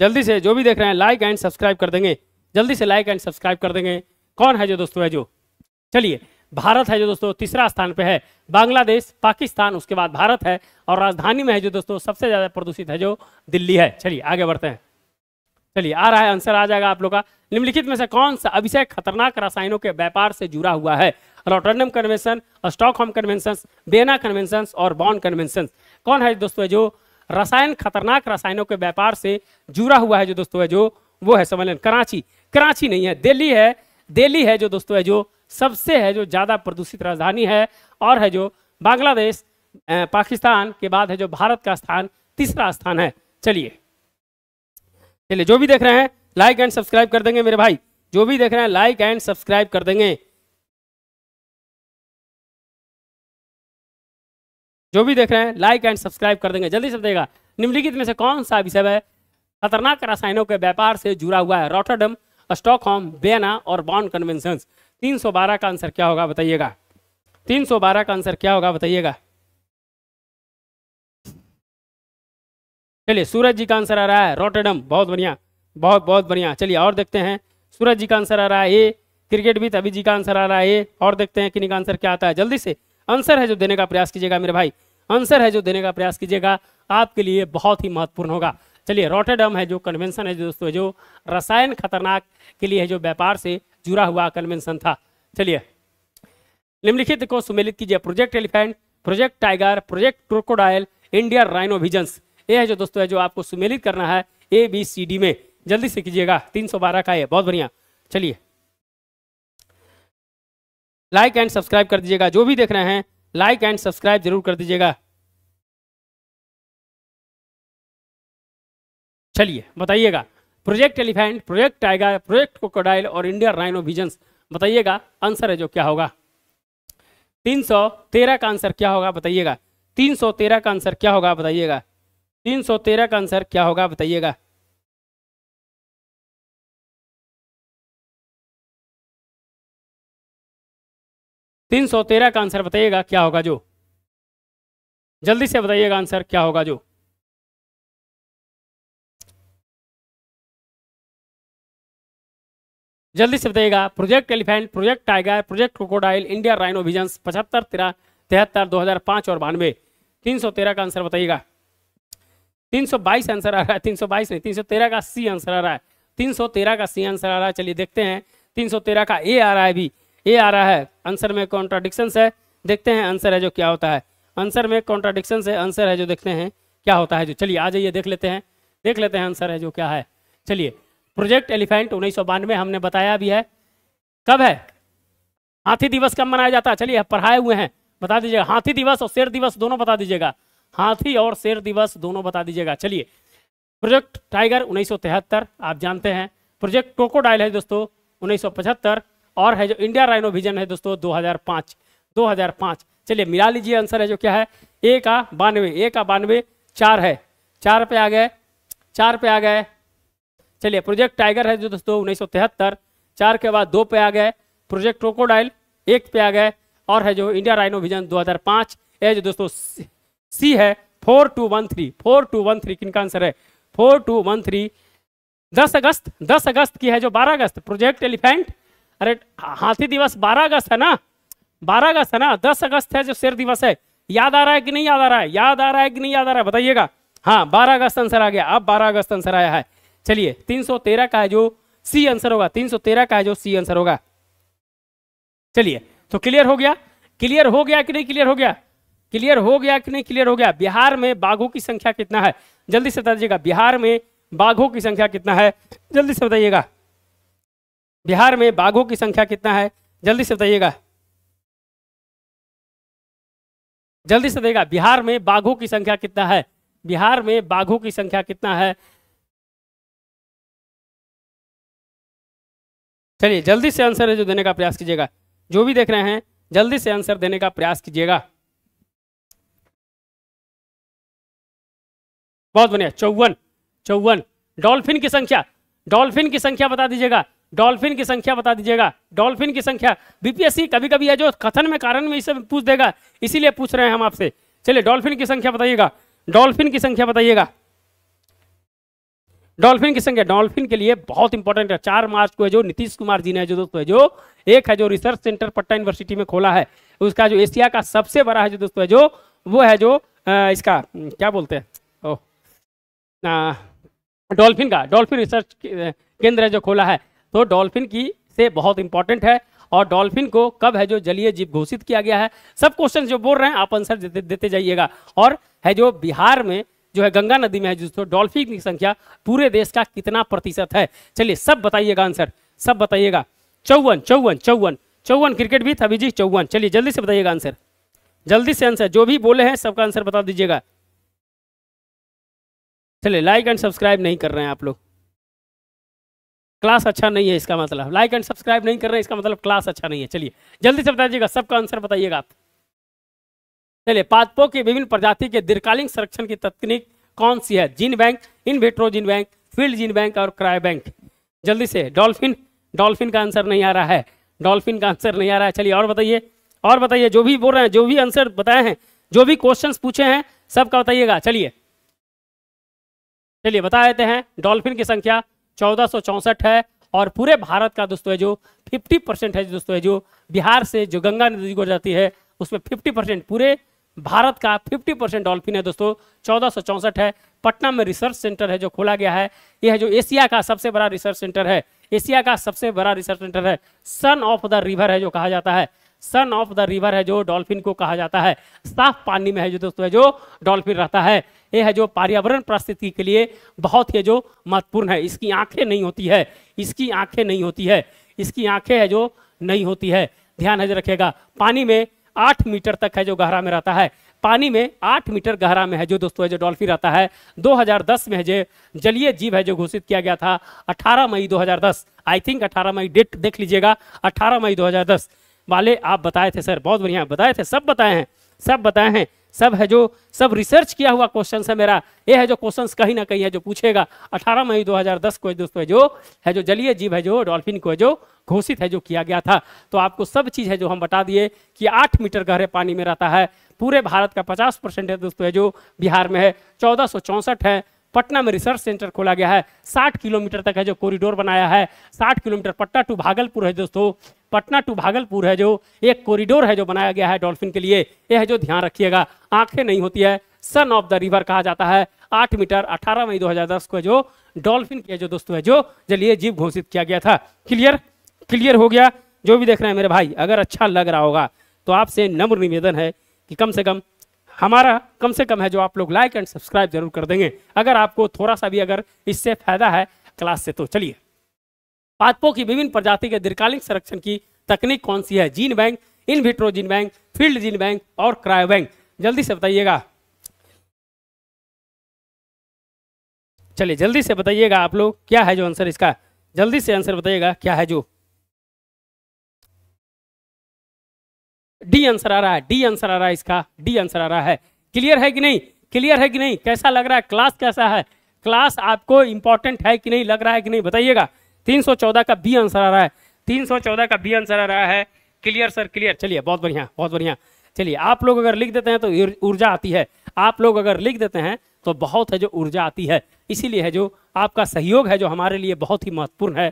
जल्दी से जो भी देख रहे हैं लाइक एंड सब्सक्राइब कर देंगे जल्दी से लाइक एंड सब्सक्राइब कर देंगे कौन है जो दोस्तों है जो चलिए भारत है जो दोस्तों तीसरा स्थान पे है बांग्लादेश पाकिस्तान उसके बाद भारत है और राजधानी में है जो दोस्तों सबसे ज़्यादा प्रदूषित है जो दिल्ली है चलिए आगे बढ़ते हैं चलिए आ रहा है आंसर आ जाएगा आप लोग का निम्नलिखित में से कौन सा अभिषेक खतरनाक रसायनों के व्यापार से जुड़ा हुआ है Rotterdam convention Stockholm convention Vienna convention और बॉन्ड कन्वेंशन कौन है दोस्तों जो रसायन खतरनाक रसायनों के व्यापार से जुड़ा हुआ है जो दोस्तों है जो वो है सम्मेलन कराची कराची नहीं है दिल्ली है दिल्ली है जो दोस्तों है जो सबसे है जो ज़्यादा प्रदूषित राजधानी है और है जो बांग्लादेश पाकिस्तान के बाद है जो भारत का स्थान तीसरा स्थान है चलिए चलिए जो भी देख रहे हैं लाइक एंड सब्सक्राइब कर देंगे मेरे भाई जो भी देख रहे हैं लाइक एंड सब्सक्राइब कर देंगे जो भी देख रहे हैं लाइक एंड सब्सक्राइब कर देंगे जल्दी से देगा निम्नलिखित में से कौन सा विषय है खतरनाक रसायनों के व्यापार से जुड़ा हुआ है रोटरडम स्टॉकहोम बेना और बॉन्ड कन्वेंशन 312 का आंसर क्या होगा बताइएगा 312 का आंसर क्या होगा बताइएगा चलिए सूरज जी का आंसर आ रहा है रोटरडम बहुत बढ़िया बहुत बहुत बढ़िया चलिए और देखते हैं सूरज जी का आंसर आ रहा है ए क्रिकेट भी तभी जी का आंसर आ रहा है ए और देखते हैं किन्हीं का आंसर क्या आता है जल्दी से आंसर है जो देने का प्रयास कीजिएगा मेरे भाई आंसर है जो देने का प्रयास कीजिएगा आपके लिए बहुत ही महत्वपूर्ण होगा चलिए रोटेडम है जो कन्वेंशन है दोस्तों जो रसायन खतरनाक के लिए है जो व्यापार से जुड़ा हुआ कन्वेंशन था चलिए निम्नलिखित को सुमेलित कीजिए project elephant project tiger project crocodile India rhino visions ये है जो दोस्तों है जो आपको सुमेलित करना है ए बी सी डी में जल्दी से कीजिएगा बारह का है बहुत बढ़िया चलिए लाइक एंड सब्सक्राइब कर दीजिएगा जो भी देख रहे हैं लाइक एंड सब्सक्राइब जरूर कर दीजिएगा चलिए बताइएगा project elephant project tiger project crocodile और इंडियन राइनो विजन बताइएगा आंसर है जो क्या होगा 313 का आंसर क्या होगा बताइएगा 313 का आंसर क्या होगा बताइएगा 313 का आंसर क्या होगा बताइएगा तीन सौ तेरह का आंसर बताइएगा क्या होगा जो जल्दी से बताइएगा आंसर क्या होगा जो जल्दी से बताइएगा project elephant project tiger project crocodile India rhino vision पचहत्तर तेरह तिहत्तर दो हजार पांच और बानवे तीन सौ तेरह का आंसर बताइएगा तीन सौ बाईस आंसर आ रहा है तीन सौ बाईस नहीं तीन सौ तेरह का सी आंसर आ रहा है तीन सौ तेरह का सी आंसर आ रहा है चलिए देखते हैं तीन सौ तेरह का ए आ रहा है अभी ये आ रहा है आंसर में कॉन्ट्राडिक्शन है देखते हैं आंसर है जो क्या होता है आंसर में कॉन्ट्राडिक्शन है आंसर है जो देखते हैं क्या होता है जो चलिए आ जाइए देख लेते हैं देख लेते हैं आंसर है जो क्या है चलिए प्रोजेक्ट एलिफेंट उन्नीस हमने बताया भी है कब है हाथी दिवस कब मनाया जाता है चलिए पढ़ाए हुए हैं बता दीजिएगा हाथी दिवस और शेर दिवस दोनों बता दीजिएगा हाथी और शेर दिवस दोनों बता दीजिएगा चलिए प्रोजेक्ट टाइगर उन्नीस आप जानते हैं प्रोजेक्ट टोको डायल है दोस्तों उन्नीस और है जो इंडिया राइनो विजन है दोस्तों 2005 2005 चलिए मिला लीजिए आंसर है जो क्या है ए का बानवे ए का बानवे चार है चार पे आ गए चार पे आ गए चलिए प्रोजेक्ट टाइगर है जो दोस्तों उन्नीस चार के बाद दो पे आ गए प्रोजेक्ट ट्रोकोडाइल एक पे आ गए और है जो इंडिया राइनो विजन 2005 ए जो दोस्तों सी है four two one three four two one three किन का आंसर है फोर टू वन थ्री दस अगस्त दस अगस्त की है जो बारह अगस्त प्रोजेक्ट एलिफेंट अरे हाथी दिवस बारह अगस्त है ना बारह अगस्त है ना दस अगस्त है जो शेर दिवस है याद आ रहा है कि नहीं याद आ रहा है याद आ रहा है कि नहीं याद आ रहा है बताइएगा हाँ बारह अगस्त आंसर आ गया अब बारह अगस्त आंसर आया है चलिए तीन सौ तेरह का जो सी आंसर होगा तीन सौ तेरह का जो सी आंसर होगा चलिए तो क्लियर हो गया क्लियर हो गया कि नहीं क्लियर हो गया क्लियर हो गया कि नहीं क्लियर हो गया बिहार में बाघों की संख्या कितना है जल्दी से बता बिहार में बाघों की संख्या कितना है जल्दी से बताइएगा बिहार में बाघों की संख्या कितना है जल्दी से बताइएगा जल्दी से देगा बिहार में बाघों की संख्या कितना है बिहार में बाघों की संख्या कितना है चलिए जल्दी से आंसर है जो देने का प्रयास कीजिएगा जो भी देख रहे हैं जल्दी से आंसर देने का प्रयास कीजिएगा बहुत बढ़िया चौवन चौवन डॉल्फिन की संख्या डॉल्फिन की संख्या बता दीजिएगा डॉल्फिन की संख्या बता दीजिएगा डॉल्फिन की संख्या बीपीएससी कभी कभी है जो कथन में कारण में इसे पूछ देगा इसीलिए पूछ रहे हैं हम आपसे चलिए डॉल्फिन की संख्या बताइएगा डॉल्फिन की संख्या बताइएगा डॉल्फिन की संख्या डॉल्फिन के लिए बहुत इंपॉर्टेंट है चार मार्च को है जो नीतीश कुमार जी ने जो दोस्तों है जो एक है जो रिसर्च सेंटर पटना यूनिवर्सिटी में खोला है उसका जो एशिया का सबसे बड़ा है जो दोस्तों है जो वो है जो आ, इसका क्या बोलते हैं ओह डॉल्फिन का डॉल्फिन रिसर्च केंद्र है जो खोला है तो डॉल्फिन की से बहुत इंपॉर्टेंट है और डॉल्फिन को कब है जो जलीय जीव घोषित किया गया है सब क्वेश्चन जो बोल रहे हैं आप आंसर देते, देते जाइएगा और है जो बिहार में जो है गंगा नदी में है जो डॉल्फिन की संख्या पूरे देश का कितना प्रतिशत है चलिए सब बताइएगा आंसर सब बताइएगा चौवन चौवन चौवन चौवन क्रिकेट भी था जी चौवन चलिए जल्दी से बताइएगा आंसर जल्दी से आंसर जो भी बोले हैं सबका आंसर बता दीजिएगा चलिए लाइक एंड सब्सक्राइब नहीं कर रहे हैं आप लोग क्लास अच्छा नहीं है इसका मतलब लाइक एंड सब्सक्राइब नहीं कर रहे इसका मतलब क्लास अच्छा नहीं है चलिए जल्दी से बता दीजिएगा सबका आंसर बताइएगा आप चलिए पादपों की विभिन्न प्रजाति के दीर्घकालीन संरक्षण की तकनीक कौन सी है gene bank in vitro gene bank field gene bank और क्राय बैंक जल्दी से डॉल्फिन डॉल्फिन का आंसर नहीं आ रहा है डॉल्फिन का आंसर नहीं आ रहा है चलिए और बताइए और बताइए जो भी बोल रहे हैं जो भी आंसर बताए हैं जो भी क्वेश्चन पूछे हैं सबका बताइएगा चलिए चलिए बता देते हैं डॉल्फिन की संख्या चौदह है और पूरे भारत का दोस्तों है जो 50 परसेंट है दोस्तों है जो बिहार से जो गंगा नदी को जाती है उसमें 50 परसेंट पूरे भारत का 50 परसेंट डॉल्फिन है दोस्तों चौदह है पटना में रिसर्च सेंटर है जो खोला गया है यह जो एशिया का सबसे बड़ा रिसर्च सेंटर है एशिया का सबसे बड़ा रिसर्च सेंटर है सन ऑफ द रिवर है जो कहा जाता है सन ऑफ द रिवर है जो डॉल्फिन को कहा जाता है साफ पानी में है जो दोस्तों है जो डॉल्फिन रहता है ये है जो पर्यावरण परिस्थिति के लिए बहुत ही जो महत्वपूर्ण है इसकी आंखें नहीं होती है इसकी आंखें नहीं होती है इसकी आंखें है जो नहीं होती है ध्यान हज रखेगा पानी में आठ मीटर तक है जो गहरा में रहता है पानी में आठ मीटर गहरा में है जो दोस्तों है जो डॉल्फिन रहता है 2010 में है जो जलीय जीव है जो घोषित किया गया था 18 मई 2010 आई थिंक 18 मई डेट देख लीजिएगा 18 मई 2010 वाले आप बताए थे सर बहुत बढ़िया बताए थे सब बताए हैं सब बताए हैं सब है जो सब रिसर्च किया हुआ क्वेश्चन है मेरा ये है जो क्वेश्चन कहीं ना कहीं है जो पूछेगा 18 मई 2010 को दोस्तों है जो है जो जलीय जीव है जो डॉल्फिन को है जो घोषित है जो किया गया था तो आपको सब चीज़ है जो हम बता दिए कि 8 मीटर गहरे पानी में रहता है पूरे भारत का 50 परसेंट है दोस्तों है जो बिहार में है चौदह है पटना में रिसर्च सेंटर खोला गया है 60 किलोमीटर तक है जो कॉरिडोर बनाया है 60 किलोमीटर पटना टू भागलपुर है दोस्तों पटना टू भागलपुर है जो एक कॉरिडोर है जो बनाया गया है डॉल्फिन के लिए यह जो ध्यान रखिएगा आंखें नहीं होती है सन ऑफ द रिवर कहा जाता है आठ मीटर अठारह मई 2010 को जो डॉल्फिन के जो दोस्तों है जो जलिए जीव घोषित किया गया था क्लियर क्लियर हो गया जो भी देख रहे हैं मेरे भाई अगर अच्छा लग रहा होगा तो आपसे नम्र निवेदन है कि कम से कम हमारा कम से कम है जो आप लोग लाइक एंड सब्सक्राइब जरूर कर देंगे अगर आपको थोड़ा सा भी अगर इससे फायदा है क्लास से तो चलिए पादपों की विभिन्न प्रजाति के दीर्घकालिक संरक्षण की तकनीक कौन सी है gene bank in vitro gene bank field gene bank और क्रायो बैंक जल्दी से बताइएगा चलिए जल्दी से बताइएगा आप लोग क्या है जो आंसर इसका जल्दी से आंसर बताइएगा क्या है जो डी आंसर आ रहा है डी आंसर आ रहा है इसका डी आंसर आ रहा है क्लियर है कि नहीं क्लियर है कि नहीं कैसा लग रहा है क्लास कैसा है क्लास आपको इंपॉर्टेंट है कि नहीं लग रहा है कि नहीं बताइएगा 314 का बी आंसर आ रहा है 314 का बी आंसर आ रहा है क्लियर सर क्लियर चलिए बहुत बढ़िया बहुत बढ़िया चलिए आप लोग अगर लिख देते हैं तो ऊर्जा आती है आप लोग अगर लिख देते हैं तो बहुत है जो ऊर्जा आती है इसीलिए है जो आपका सहयोग है जो हमारे लिए बहुत ही महत्वपूर्ण है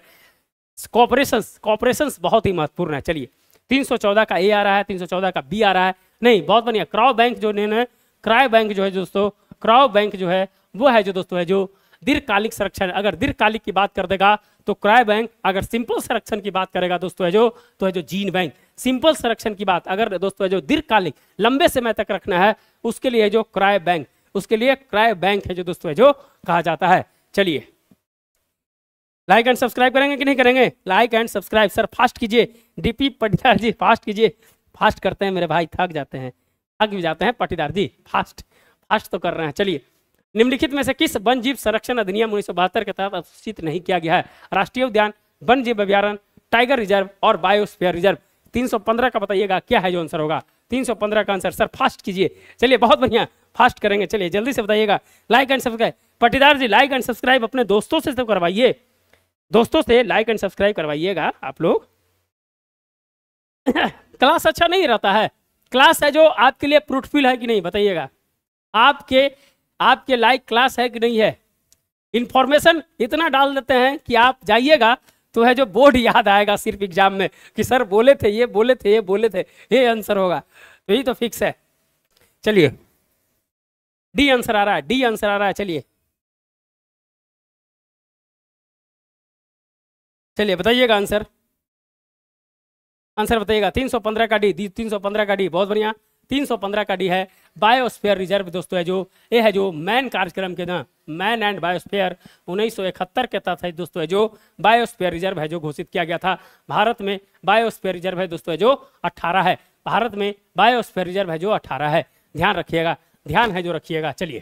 कॉपरेशन कॉपरेशन बहुत ही महत्वपूर्ण है चलिए 314 का ए आ रहा है 314 का बी आ रहा है नहीं बहुत बढ़िया क्राउ बैंक जो ने क्राय बैंक जो है दोस्तों क्राउ बैंक जो है वो है जो दोस्तों है जो दीर्घकालिक संरक्षण अगर दीर्घकालिक की बात कर देगा तो क्राय बैंक अगर सिंपल संरक्षण की बात करेगा दोस्तों है जो तो है जो जीन बैंक सिंपल संरक्षण की बात अगर दोस्तों है जो दीर्घकालिक लंबे समय तक रखना है उसके लिए जो क्राय बैंक उसके लिए क्राय बैंक है जो दोस्तों है जो कहा जाता है चलिए लाइक एंड सब्सक्राइब करेंगे कि नहीं करेंगे like and subscribe sir fast कीजिए डीपी पटीदार जी फास्ट कीजिए फास्ट करते हैं मेरे भाई थक जाते हैं थक भी जाते हैं पटीदार जी फास्ट फास्ट तो कर रहे हैं चलिए निम्नलिखित में से किस वन जीव संरक्षण अधिनियम उन्नीस के तहत अधिसूचित नहीं किया गया है राष्ट्रीय उद्यान वन जीव अभ्यारण टाइगर रिजर्व और बायोस्फेयर रिजर्व 315 का बताइएगा क्या है जो आंसर होगा 315 का आंसर सर फास्ट कीजिए चलिए बहुत बढ़िया फास्ट करेंगे चलिए जल्दी से बताइएगा लाइक एंड सब्सक्राइब पटीदार जी लाइक एंड सब्सक्राइब अपने दोस्तों से तो करवाइए दोस्तों से लाइक एंड सब्सक्राइब करवाइएगा आप लोग क्लास अच्छा नहीं रहता है क्लास है जो आपके लिए फ्रूटफुल है कि नहीं बताइएगा आपके आपके लाइक क्लास है कि नहीं है इन्फॉर्मेशन इतना डाल देते हैं कि आप जाइएगा तो है जो बोर्ड याद आएगा सिर्फ एग्जाम में कि सर बोले थे ये बोले थे ये बोले थे ये आंसर होगा तो यही तो फिक्स है चलिए डी आंसर आ रहा है डी आंसर आ रहा है चलिए चलिए बताइएगा आंसर आंसर बताइएगा 315 का डी 315 का डी बहुत बढ़िया 315 का डी है बायोस्फीयर रिजर्व दोस्तों है जो ये है जो मैन कार्यक्रम के ना मैन एंड बायोस्फीयर 1971 के तहत है दोस्तों है जो बायोस्फीयर रिजर्व है जो घोषित किया गया था भारत में बायोस्फीयर रिजर्व है दोस्तों है जो 18 है भारत में बायोस्फीयर रिजर्व है जो 18 है ध्यान रखिएगा ध्यान है जो रखिएगा चलिए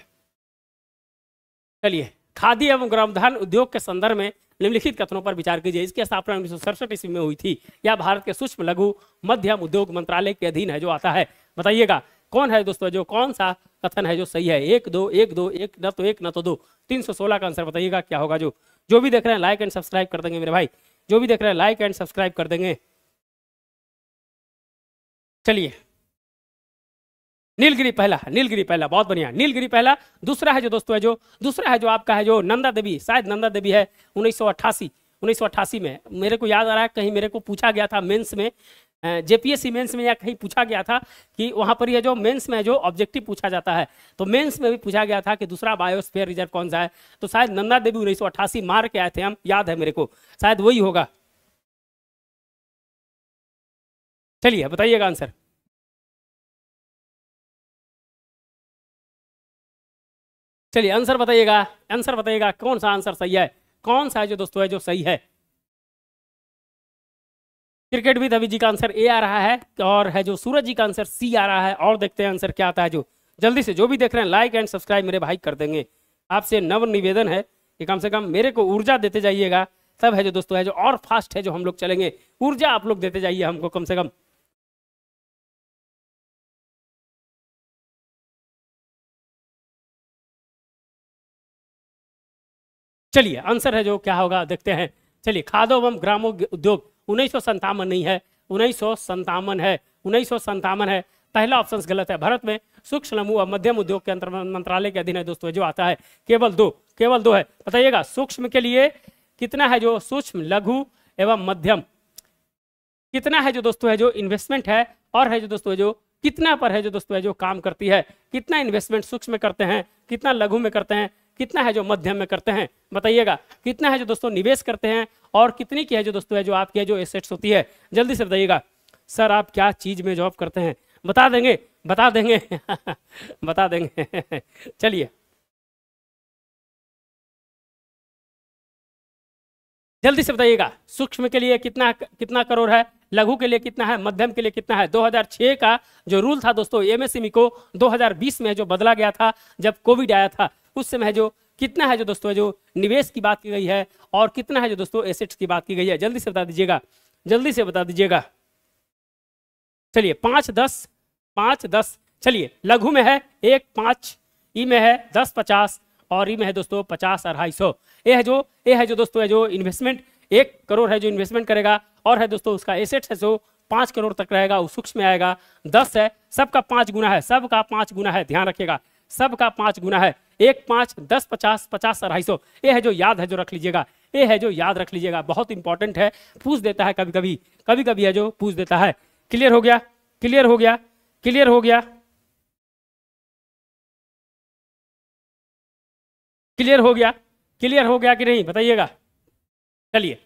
चलिए खादी एवं ग्रामधान उद्योग के संदर्भ में निम्नलिखित कथनों पर विचार कीजिए इसकी स्थापना उन्नीस ईस्वी में हुई थी यह भारत के सूक्ष्म लघु मध्यम उद्योग मंत्रालय के अधीन है जो आता है बताइएगा कौन है दोस्तों जो कौन सा कथन है जो सही है एक दो एक दो एक न तो एक न तो दो तीन सौ सोलह का आंसर बताइएगा क्या होगा जो जो भी देख रहे हैं लाइक एंड सब्सक्राइब कर देंगे मेरे भाई जो भी देख रहे हैं लाइक एंड सब्सक्राइब कर देंगे चलिए नीलगिरी पहला नीलगिरी पहला बहुत बढ़िया नीलगिरी पहला दूसरा है जो दोस्तों है जो दूसरा है जो आपका है जो नंदा देवी शायद नंदा देवी है उन्नीस सौ अट्ठासी उन्नीस में मेरे को याद आ रहा है कहीं मेरे को पूछा गया था मेंस में जेपीएससी मेंस में या कहीं पूछा गया था कि वहां पर ये जो मेंस में जो ऑब्जेक्टिव पूछा जाता है तो मेंस में भी पूछा गया था कि दूसरा बायोस्फीयर रिजर्व कौन सा है तो शायद नंदा देवी उन्नीस सौ मार के आए थे हम याद है मेरे को शायद वही होगा चलिए बताइएगा आंसर चलिए आंसर बताइएगा आंसर बताइएगा कौन सा आंसर सही है कौन सा है जो दोस्तों है जो सही है क्रिकेट भी अभी जी का आंसर ए आ रहा है और है जो सूरज जी का आंसर सी आ रहा है और देखते हैं आंसर क्या आता है जो जल्दी से जो भी देख रहे हैं लाइक एंड सब्सक्राइब मेरे भाई कर देंगे आपसे नव निवेदन है कि कम से कम मेरे को ऊर्जा देते जाइएगा सब है जो दोस्तों है जो और फास्ट है जो हम लोग चलेंगे ऊर्जा आप लोग देते जाइए हमको कम से कम चलिए आंसर है जो क्या होगा देखते हैं चलिए खादो एवं ग्रामो उद्योग उन्नीस नहीं है उन्नीस है उन्नीस है पहला ऑप्शन गलत है भारत में सूक्ष्म लघु और मध्यम उद्योग के अंतर मंत्रालय के अधीन है दोस्तों जो आता है केवल दो केवल दो है बताइएगा सूक्ष्म के लिए कितना है जो सूक्ष्म लघु एवं मध्यम कितना है जो दोस्तों है जो इन्वेस्टमेंट है और है जो दोस्तों जो कितना पर है जो दोस्तों है जो काम करती है कितना इन्वेस्टमेंट सूक्ष्म में करते हैं कितना लघु में करते हैं कितना है जो मध्यम में करते हैं बताइएगा कितना है जो दोस्तों निवेश करते हैं और कितनी की है जो दोस्तों है जो आपकी है जो एसेट्स होती है जल्दी से बताइएगा सर आप क्या चीज़ में जॉब करते हैं बता देंगे बता देंगे बता देंगे चलिए जल्दी से बताइएगा सूक्ष्म के लिए कितना कितना करोड़ है लघु के लिए कितना है मध्यम के लिए कितना है 2006 का जो रूल था दोस्तों एमएसएमई e को 2020 में जो बदला गया था जब कोविड आया था उस समय है जो कितना है जो दोस्तों जो निवेश की बात की गई है और कितना है जो दोस्तों एसेट्स की बात की गई है जल्दी से बता दीजिएगा जल्दी से बता दीजिएगा चलिए पांच दस पांच दस चलिए लघु में है एक पांच ई में है दस पचास और ई में है दोस्तों पचास अढ़ाई सौ ये है जो ये है जो दोस्तों है जो इन्वेस्टमेंट एक करोड़ है जो इन्वेस्टमेंट करेगा और है दोस्तों उसका एसेट्स है जो पांच करोड़ तक रहेगा वो सूक्ष्म में आएगा दस है सबका पांच गुना है सबका पांच गुना है ध्यान रखिएगा सबका पांच गुना है एक पांच दस पचास पचास अढ़ाई सौ ये है जो याद है जो रख लीजिएगा ये है जो याद रख लीजिएगा बहुत इंपॉर्टेंट है पूछ देता है कभी कभी कभी कभी है जो पूछ देता है क्लियर हो गया क्लियर हो गया क्लियर हो गया क्लियर हो गया क्लियर हो गया कि नहीं बताइएगा चलिए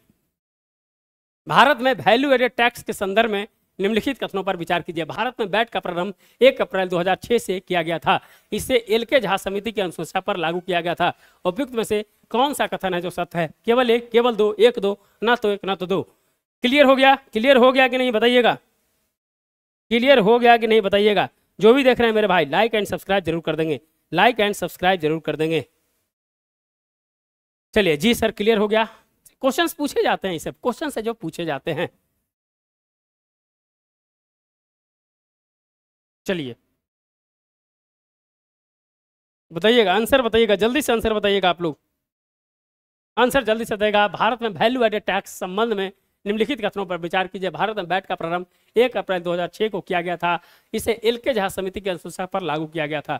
भारत में वैल्यू एडेड टैक्स के संदर्भ में निम्नलिखित कथनों पर विचार कीजिए भारत में बैट का प्रारंभ 1 अप्रैल 2006 से किया गया था इसे एल के झा समिति की अनुशंसा पर लागू किया गया था उपयुक्त में से कौन सा कथन है जो सत्य है केवल एक केवल दो एक दो ना तो एक ना तो दो क्लियर हो गया क्लियर हो गया कि नहीं बताइएगा क्लियर हो गया कि नहीं बताइएगा जो भी देख रहे हैं मेरे भाई लाइक एंड सब्सक्राइब जरूर कर देंगे लाइक एंड सब्सक्राइब जरूर कर देंगे चलिए जी सर क्लियर हो गया क्वेश्चंस पूछे जाते हैं ये सब क्वेश्चन है जो पूछे जाते हैं चलिए बताइएगा आंसर बताइएगा जल्दी से आंसर बताइएगा आप लोग आंसर जल्दी से देगा भारत में वैल्यू एडेड टैक्स संबंध में निम्नलिखित कथनों पर विचार कीजिए भारत में बैट का प्रारंभ 1 अप्रैल 2006 को किया गया था इसे एल के झा समिति की अनुसूचना पर लागू किया गया था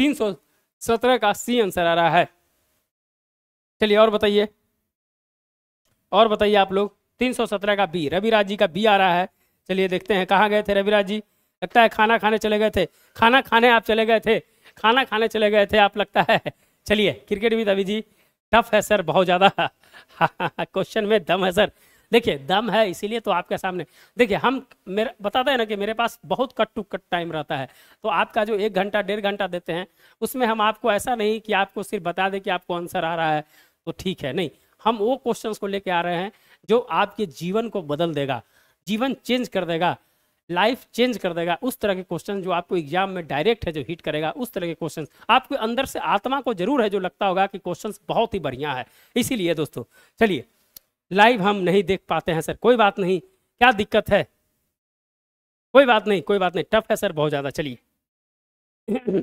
317 का सी आंसर आ रहा है चलिए और बताइए और बताइए आप लोग 317 का बी रविराज जी का बी आ रहा है चलिए देखते हैं कहाँ गए थे रविराज जी लगता है खाना खाने चले गए थे खाना खाने आप चले गए थे खाना खाने चले गए थे आप लगता है चलिए क्रिकेट भी अभी जी टफ है सर बहुत ज़्यादा क्वेश्चन में दम है सर देखिए दम है इसीलिए तो आपके सामने देखिए हम मेरे बताते हैं ना कि मेरे पास बहुत कट टू कट टाइम रहता है तो आपका जो एक घंटा डेढ़ घंटा देते हैं उसमें हम आपको ऐसा नहीं कि आपको सिर्फ बता दें कि आपको आंसर आ रहा है तो ठीक है नहीं हम वो क्वेश्चन को लेके आ रहे हैं जो आपके जीवन को बदल देगा जीवन चेंज कर देगा लाइफ चेंज कर देगा उस तरह के क्वेश्चन जो आपको एग्जाम में डायरेक्ट है जो हिट करेगा उस तरह के क्वेश्चन आपके अंदर से आत्मा को जरूर है जो लगता होगा कि क्वेश्चन बहुत ही बढ़िया है इसीलिए दोस्तों चलिए लाइव हम नहीं देख पाते हैं सर कोई बात नहीं क्या दिक्कत है कोई बात नहीं कोई बात नहीं टफ है सर बहुत ज़्यादा चलिए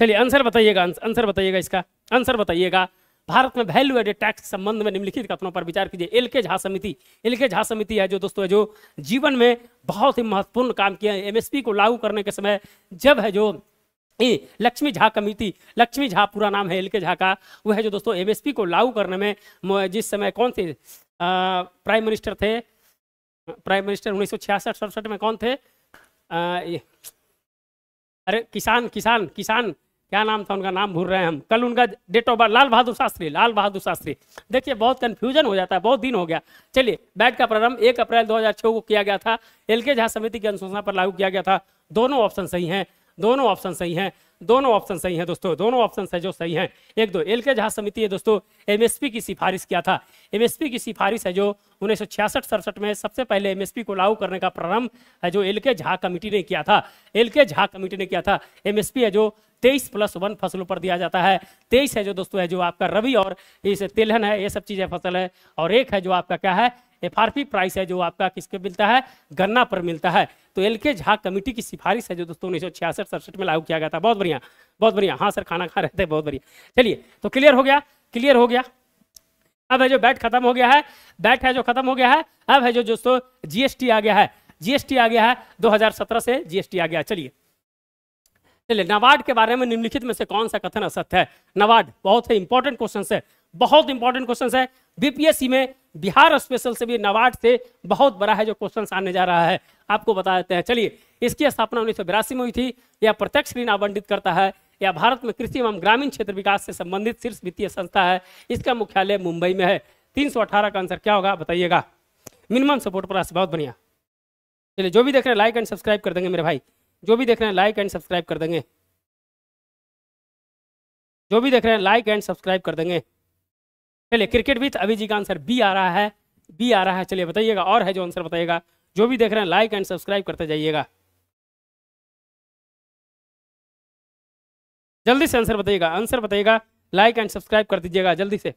चलिए आंसर बताइएगा आंसर बताइएगा इसका आंसर बताइएगा भारत में वैल्यू एडेड टैक्स संबंध में निम्नलिखित कथनों पर विचार कीजिए एल के झा समिति एल के झा समिति है जो दोस्तों है जो जीवन में बहुत ही महत्वपूर्ण काम किया है एमएसपी को लागू करने के समय जब है जो लक्ष्मी झा कमेटी लक्ष्मी झा पूरा नाम है एल के झा का वह है जो दोस्तों एमएसपी को लागू करने में जिस समय कौन थे प्राइम मिनिस्टर थे प्राइम मिनिस्टर उन्नीस सौ में कौन थे आ, अरे किसान किसान किसान क्या नाम था उनका नाम भूल रहे हैं हम कल उनका date of birth Lal Bahadur Shastri Lal Bahadur Shastri देखिए बहुत कन्फ्यूजन हो जाता है बहुत दिन हो गया चलिए बैठ का प्रारंभ एक अप्रैल 2006 को किया गया था एल के झा समिति की अनुशंसा पर लागू किया गया था दोनों ऑप्शन सही हैं दोनों ऑप्शन सही हैं दोनों ऑप्शन सही हैं दोस्तों दोनों ऑप्शन है जो सही हैं एक दो एल के जहाज समिति है दोस्तों एमएसपी की सिफारिश किया था एमएसपी की सिफारिश है जो उन्नीस सौ में सबसे पहले एमएसपी को लागू करने का प्रारंभ है जो एल के झा कमेटी ने किया था एल के झा कमेटी ने किया था एमएसपी है जो तेईस प्लस वन फसलों पर दिया जाता है तेईस है जो दोस्तों है जो आपका रवि और इस तेलहन है ये सब चीज़ें फसल है और एक है जो आपका क्या है एफआरपी प्राइस है जो आपका किसके मिलता है गन्ना पर मिलता है तो एल के झा कमेटी की सिफारिश है जो दोस्तों उन्नीस सौ छियासठ सड़सठ में लागू किया गया था बहुत बढ़िया बहुत बढ़िया हाँ सर खाना खा रहे थे बहुत बढ़िया चलिए तो क्लियर हो गया क्लियर हो गया अब है जो बैट खत्म हो गया है बैट है जो खत्म हो गया है अब है जो दोस्तों जीएसटी आ गया है जीएसटी आ गया है 2017 से जीएसटी आ गया चलिए चलिए नवाड के बारे में निम्नलिखित में से कौन सा कथन असत्य है नवाड बहुत ही इंपॉर्टेंट क्वेश्चन है बहुत इंपॉर्टेंट क्वेश्चन है बीपीएससी में बिहार स्पेशल से भी नवाड से बहुत बड़ा है जो क्वेश्चन आने जा रहा है आपको बता देते हैं चलिए इसकी स्थापना उन्नीस में हुई थी यह प्रत्यक्ष ऋण आवंटित करता है यह भारत में कृषि एवं ग्रामीण क्षेत्र विकास से संबंधित शीर्ष वित्तीय संस्था है इसका मुख्यालय मुंबई में है 318 का आंसर क्या होगा बताइएगा मिनिमम सपोर्ट प्राइस बहुत बढ़िया चलिए जो भी देख रहे हैं लाइक एंड सब्सक्राइब कर देंगे मेरे भाई जो भी देख रहे हैं लाइक एंड सब्सक्राइब कर देंगे जो भी देख रहे हैं लाइक एंड सब्सक्राइब कर देंगे चलिए क्रिकेट विथ अभिजी का आंसर बी आ रहा है बी आ रहा है चलिए बताइएगा और है जो आंसर बताइएगा जो भी देख रहे हैं लाइक एंड सब्सक्राइब करते जाइएगा जल्दी से आंसर बताइएगा आंसर बताइएगा लाइक एंड सब्सक्राइब कर दीजिएगा जल्दी से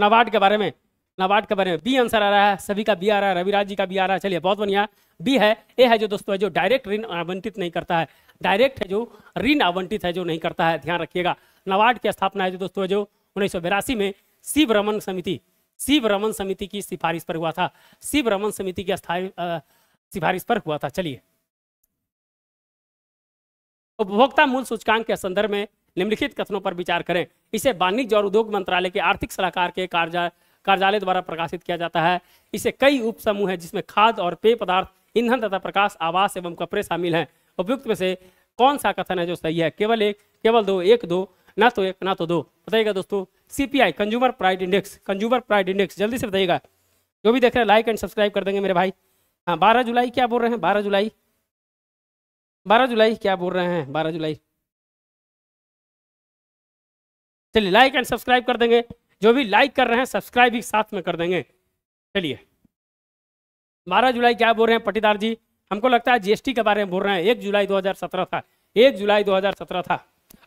नबार्ड के बारे में नबार्ड के बारे में बी आंसर आ रहा है सभी का बी आ रहा है रविराज जी का बी आ रहा है चलिए बहुत बढ़िया बी है ए है जो दोस्तों है जो डायरेक्ट ऋण आवंटित नहीं करता है डायरेक्ट है जो ऋण आवंटित है जो नहीं करता है ध्यान रखिएगा नवाड की स्थापना है जो दोस्तों जो उन्नीस में शिव रमन समिति शिव रमन समिति की सिफारिश पर हुआ था शिव रमन समिति की सिफारिश पर हुआ था चलिए उपभोक्ता मूल सूचकांक के संदर्भ में निम्नलिखित कथनों पर विचार करें इसे वाणिज्य और उद्योग मंत्रालय के आर्थिक सलाहकार के कार्यालय कार्यालय द्वारा प्रकाशित किया जाता है इसे कई उप समूह है जिसमें खाद और पेय पदार्थ ईंधन तथा प्रकाश आवास एवं कपड़े शामिल हैं उपयुक्त में से कौन सा कथन है जो सही है केवल एक केवल दो एक दो ना तो एक ना तो दो बताइएगा दोस्तों CPI consumer price index consumer price index जल्दी से बताइएगा जो भी देख रहे हैं लाइक एंड सब्सक्राइब कर देंगे मेरे भाई हाँ बारह जुलाई क्या बोल रहे हैं बारह जुलाई बारह जुलाई क्या बोल रहे हैं बारह जुलाई चलिए लाइक एंड सब्सक्राइब कर देंगे जो भी लाइक कर रहे हैं सब्सक्राइब भी साथ में कर देंगे चलिए बारह जुलाई क्या बोल रहे हैं पटीदार जी हमको लगता है जीएसटी के बारे में बोल रहे हैं एक जुलाई 2017 था एक जुलाई 2017 था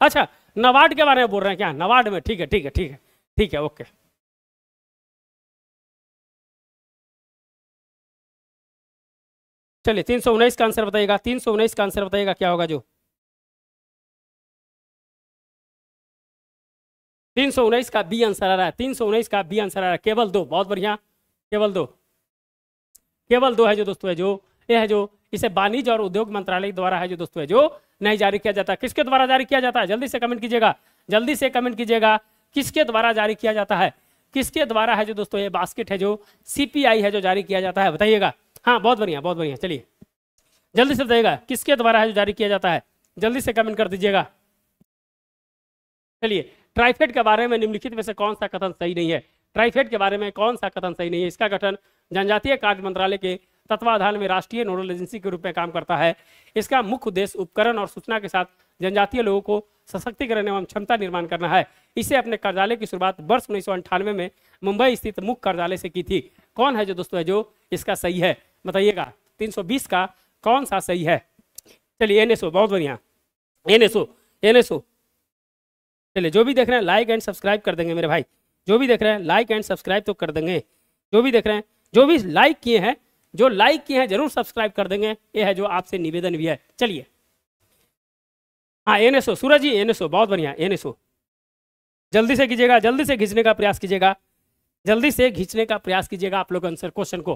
अच्छा नवाड के बारे में बोल रहे हैं क्या नवाड में ठीक है ठीक है ठीक है ठीक है ओके चलिए तीन सौ उन्नीस का आंसर बताइएगा तीन सौ उन्नीस का आंसर बताइएगा क्या होगा जो तीन सौ उन्नीस का बी आंसर आ रहा है तीन सौ उन्नीस का बी आंसर आ रहा है केवल दो बहुत बढ़िया केवल दो केवल दो है जो दोस्तों है जो ये है जो इसे वाणिज्य और उद्योग मंत्रालय द्वारा है जो दोस्तों है जो नहीं जारी किया जाता किसके द्वारा जारी किया जाता है जल्दी से कमेंट कीजिएगा जल्दी से कमेंट कीजिएगा किसके द्वारा जारी किया जाता है किसके द्वारा है जो दोस्तों ये बास्केट है जो सीपीआई है जो जारी किया जाता है बताइएगा हाँ बहुत बढ़िया बहुत बढ़िया चलिए जल्दी से बताइएगा किसके द्वारा है जो जारी किया जाता है जल्दी से कमेंट कर दीजिएगा चलिए ट्राइफेड के बारे में निम्नलिखित में से कौन सा कथन सही नहीं है ट्राइफेड के बारे में कौन सा कथन सही नहीं है इसका गठन जनजातीय कार्य मंत्रालय के तत्वाधान में राष्ट्रीय नोडल एजेंसी के रूप में काम करता है इसका मुख्य उद्देश्य उपकरण और सूचना के साथ जनजातीय लोगों को सशक्तिकरण एवं क्षमता निर्माण करना है इसे अपने कार्यालय की शुरुआत वर्ष उन्नीस में मुंबई स्थित मुख्य कार्यालय से की थी कौन है जो दोस्तों है जो इसका सही है बताइएगा 320 का कौन सा सही है चलिए एन बहुत बढ़िया एन एस चलिए जो भी देख रहे हैं लाइक एंड सब्सक्राइब कर देंगे मेरे भाई जो भी देख रहे हैं लाइक एंड सब्सक्राइब तो कर देंगे जो भी देख रहे हैं जो भी लाइक किए हैं जो लाइक किए हैं जरूर सब्सक्राइब कर देंगे ये है जो आपसे निवेदन भी है चलिए हाँ एन सूरज जी एन बहुत बढ़िया एन जल्दी से कीजिएगा जल्दी से खींचने का प्रयास कीजिएगा जल्दी से खींचने का प्रयास कीजिएगा आप लोग आंसर क्वेश्चन को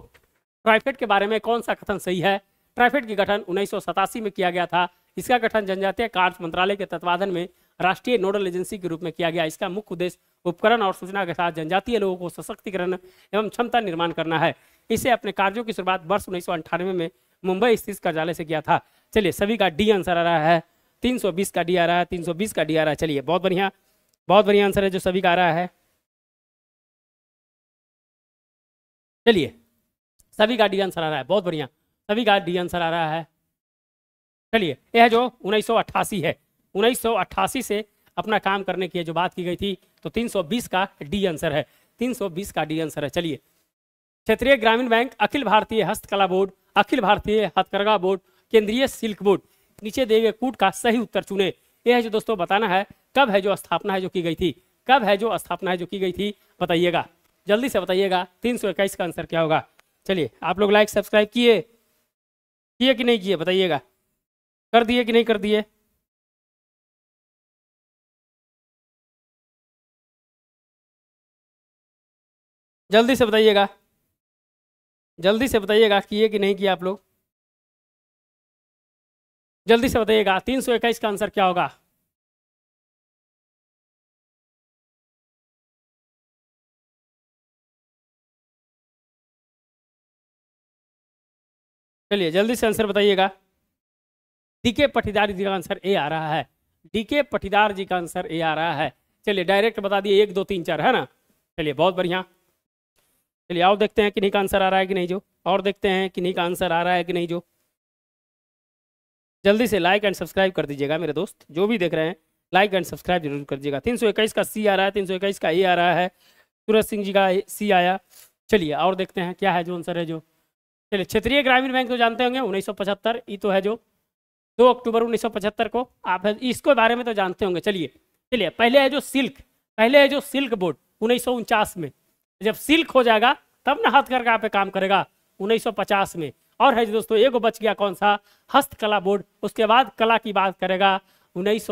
ट्राइफेड के बारे में कौन सा कथन सही है ट्राइफेड की गठन उन्नीस में किया गया था इसका गठन जनजातीय कार्य मंत्रालय के तत्वाधान में राष्ट्रीय नोडल एजेंसी के रूप में किया गया इसका मुख्य उद्देश्य उपकरण और सूचना के साथ जनजातीय लोगों को सशक्तिकरण एवं क्षमता निर्माण करना है इसे अपने कार्यों की शुरुआत वर्ष उन्नीस में मुंबई स्थित कार्यालय से किया था चलिए सभी का डी आंसर आ रहा है 320 का डी आ रहा है 320 का डी आ रहा है चलिए बहुत बढ़िया बहुत बढ़िया आंसर है जो सभी का आ रहा है चलिए सभी का डी आंसर आ रहा है बहुत बढ़िया सभी का डी आंसर आ रहा है चलिए यह जो उन्नीस है उन्नीस से अपना काम करने की जो बात की गई थी तो 320 का डी आंसर है 320 का डी आंसर है चलिए क्षेत्रीय ग्रामीण बैंक अखिल भारतीय हस्तकला बोर्ड अखिल भारतीय हथकरघा बोर्ड केंद्रीय सिल्क बोर्ड नीचे दिए गए कूट का सही उत्तर चुने यह है जो दोस्तों बताना है कब है जो स्थापना है जो की गई थी कब है जो स्थापना है जो की गई थी बताइएगा जल्दी से बताइएगा तीन सौ इक्कीस का आंसर क्या होगा चलिए आप लोग लाइक सब्सक्राइब किए किए कि नहीं किए बताइएगा कर दिए कि नहीं कर दिए जल्दी से बताइएगा जल्दी से बताइएगा किए कि नहीं किया आप लोग जल्दी से बताइएगा तीन सौ इक्कीस का आंसर क्या होगा चलिए जल्दी से आंसर बताइएगा डीके पटीदार जी का आंसर ए आ रहा है डीके पटीदार जी का आंसर ए आ रहा है चलिए डायरेक्ट बता दिए एक दो तीन चार है ना चलिए बहुत बढ़िया चलिए आओ देखते हैं किन्हीं का आंसर आ रहा है कि नहीं जो और देखते हैं किन्हीं का आंसर आ रहा है कि नहीं जो जल्दी से लाइक एंड सब्सक्राइब कर दीजिएगा मेरे दोस्त जो भी देख रहे हैं लाइक एंड सब्सक्राइब जरूर कर दीजिएगा तीन का सी आ रहा है तीन का ए आ रहा है सूरज सिंह जी का सी आया चलिए और देखते हैं क्या है जो आंसर है जो चलिए क्षेत्रीय ग्रामीण बैंक तो जानते होंगे उन्नीस सौ पचहत्तर ये e तो है जो दो अक्टूबर उन्नीस को आप इसके बारे में तो जानते होंगे चलिए चलिए पहले है जो सिल्क पहले है जो सिल्क बोर्ड उन्नीस में जब सिल्क हो जाएगा तब ना हथकरघा पे काम करेगा 1950 में और है दोस्तों एक बच गया कौन सा हस्तकला बोर्ड उसके बाद कला की बात करेगा उन्नीस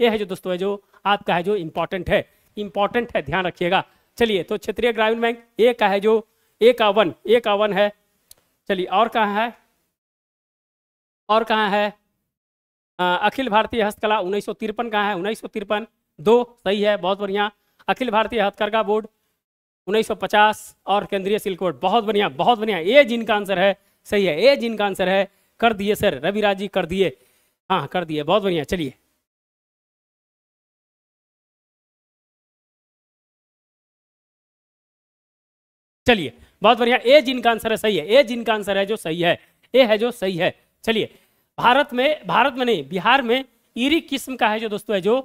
ये है जो दोस्तों है जो आपका है जो इम्पोर्टेंट है इम्पोर्टेंट है ध्यान रखिएगा चलिए तो क्षेत्रीय ग्रामीण बैंक एक का है जो एक का वन एक का वन है चलिए और कहाँ है और कहाँ है अखिल भारतीय हस्तकला उन्नीस सौ तिरपन कहाँ है उन्नीस सौ तिरपन दो सही है बहुत बढ़िया अखिल भारतीय हथकरघा बोर्ड 1950 और केंद्रीय सिल्क कोड बहुत बढ़िया बहुत बढ़िया ए जिनका आंसर है सही है ए जिनका आंसर है कर दिए सर रविराज जी कर दिए हाँ कर दिए बहुत बढ़िया चलिए चलिए बहुत बढ़िया ए जिनका आंसर है सही है ए जिनका आंसर है जो सही है ए है जो सही है चलिए भारत में भारत में नहीं बिहार में ईरी किस्म का है जो दोस्तों है जो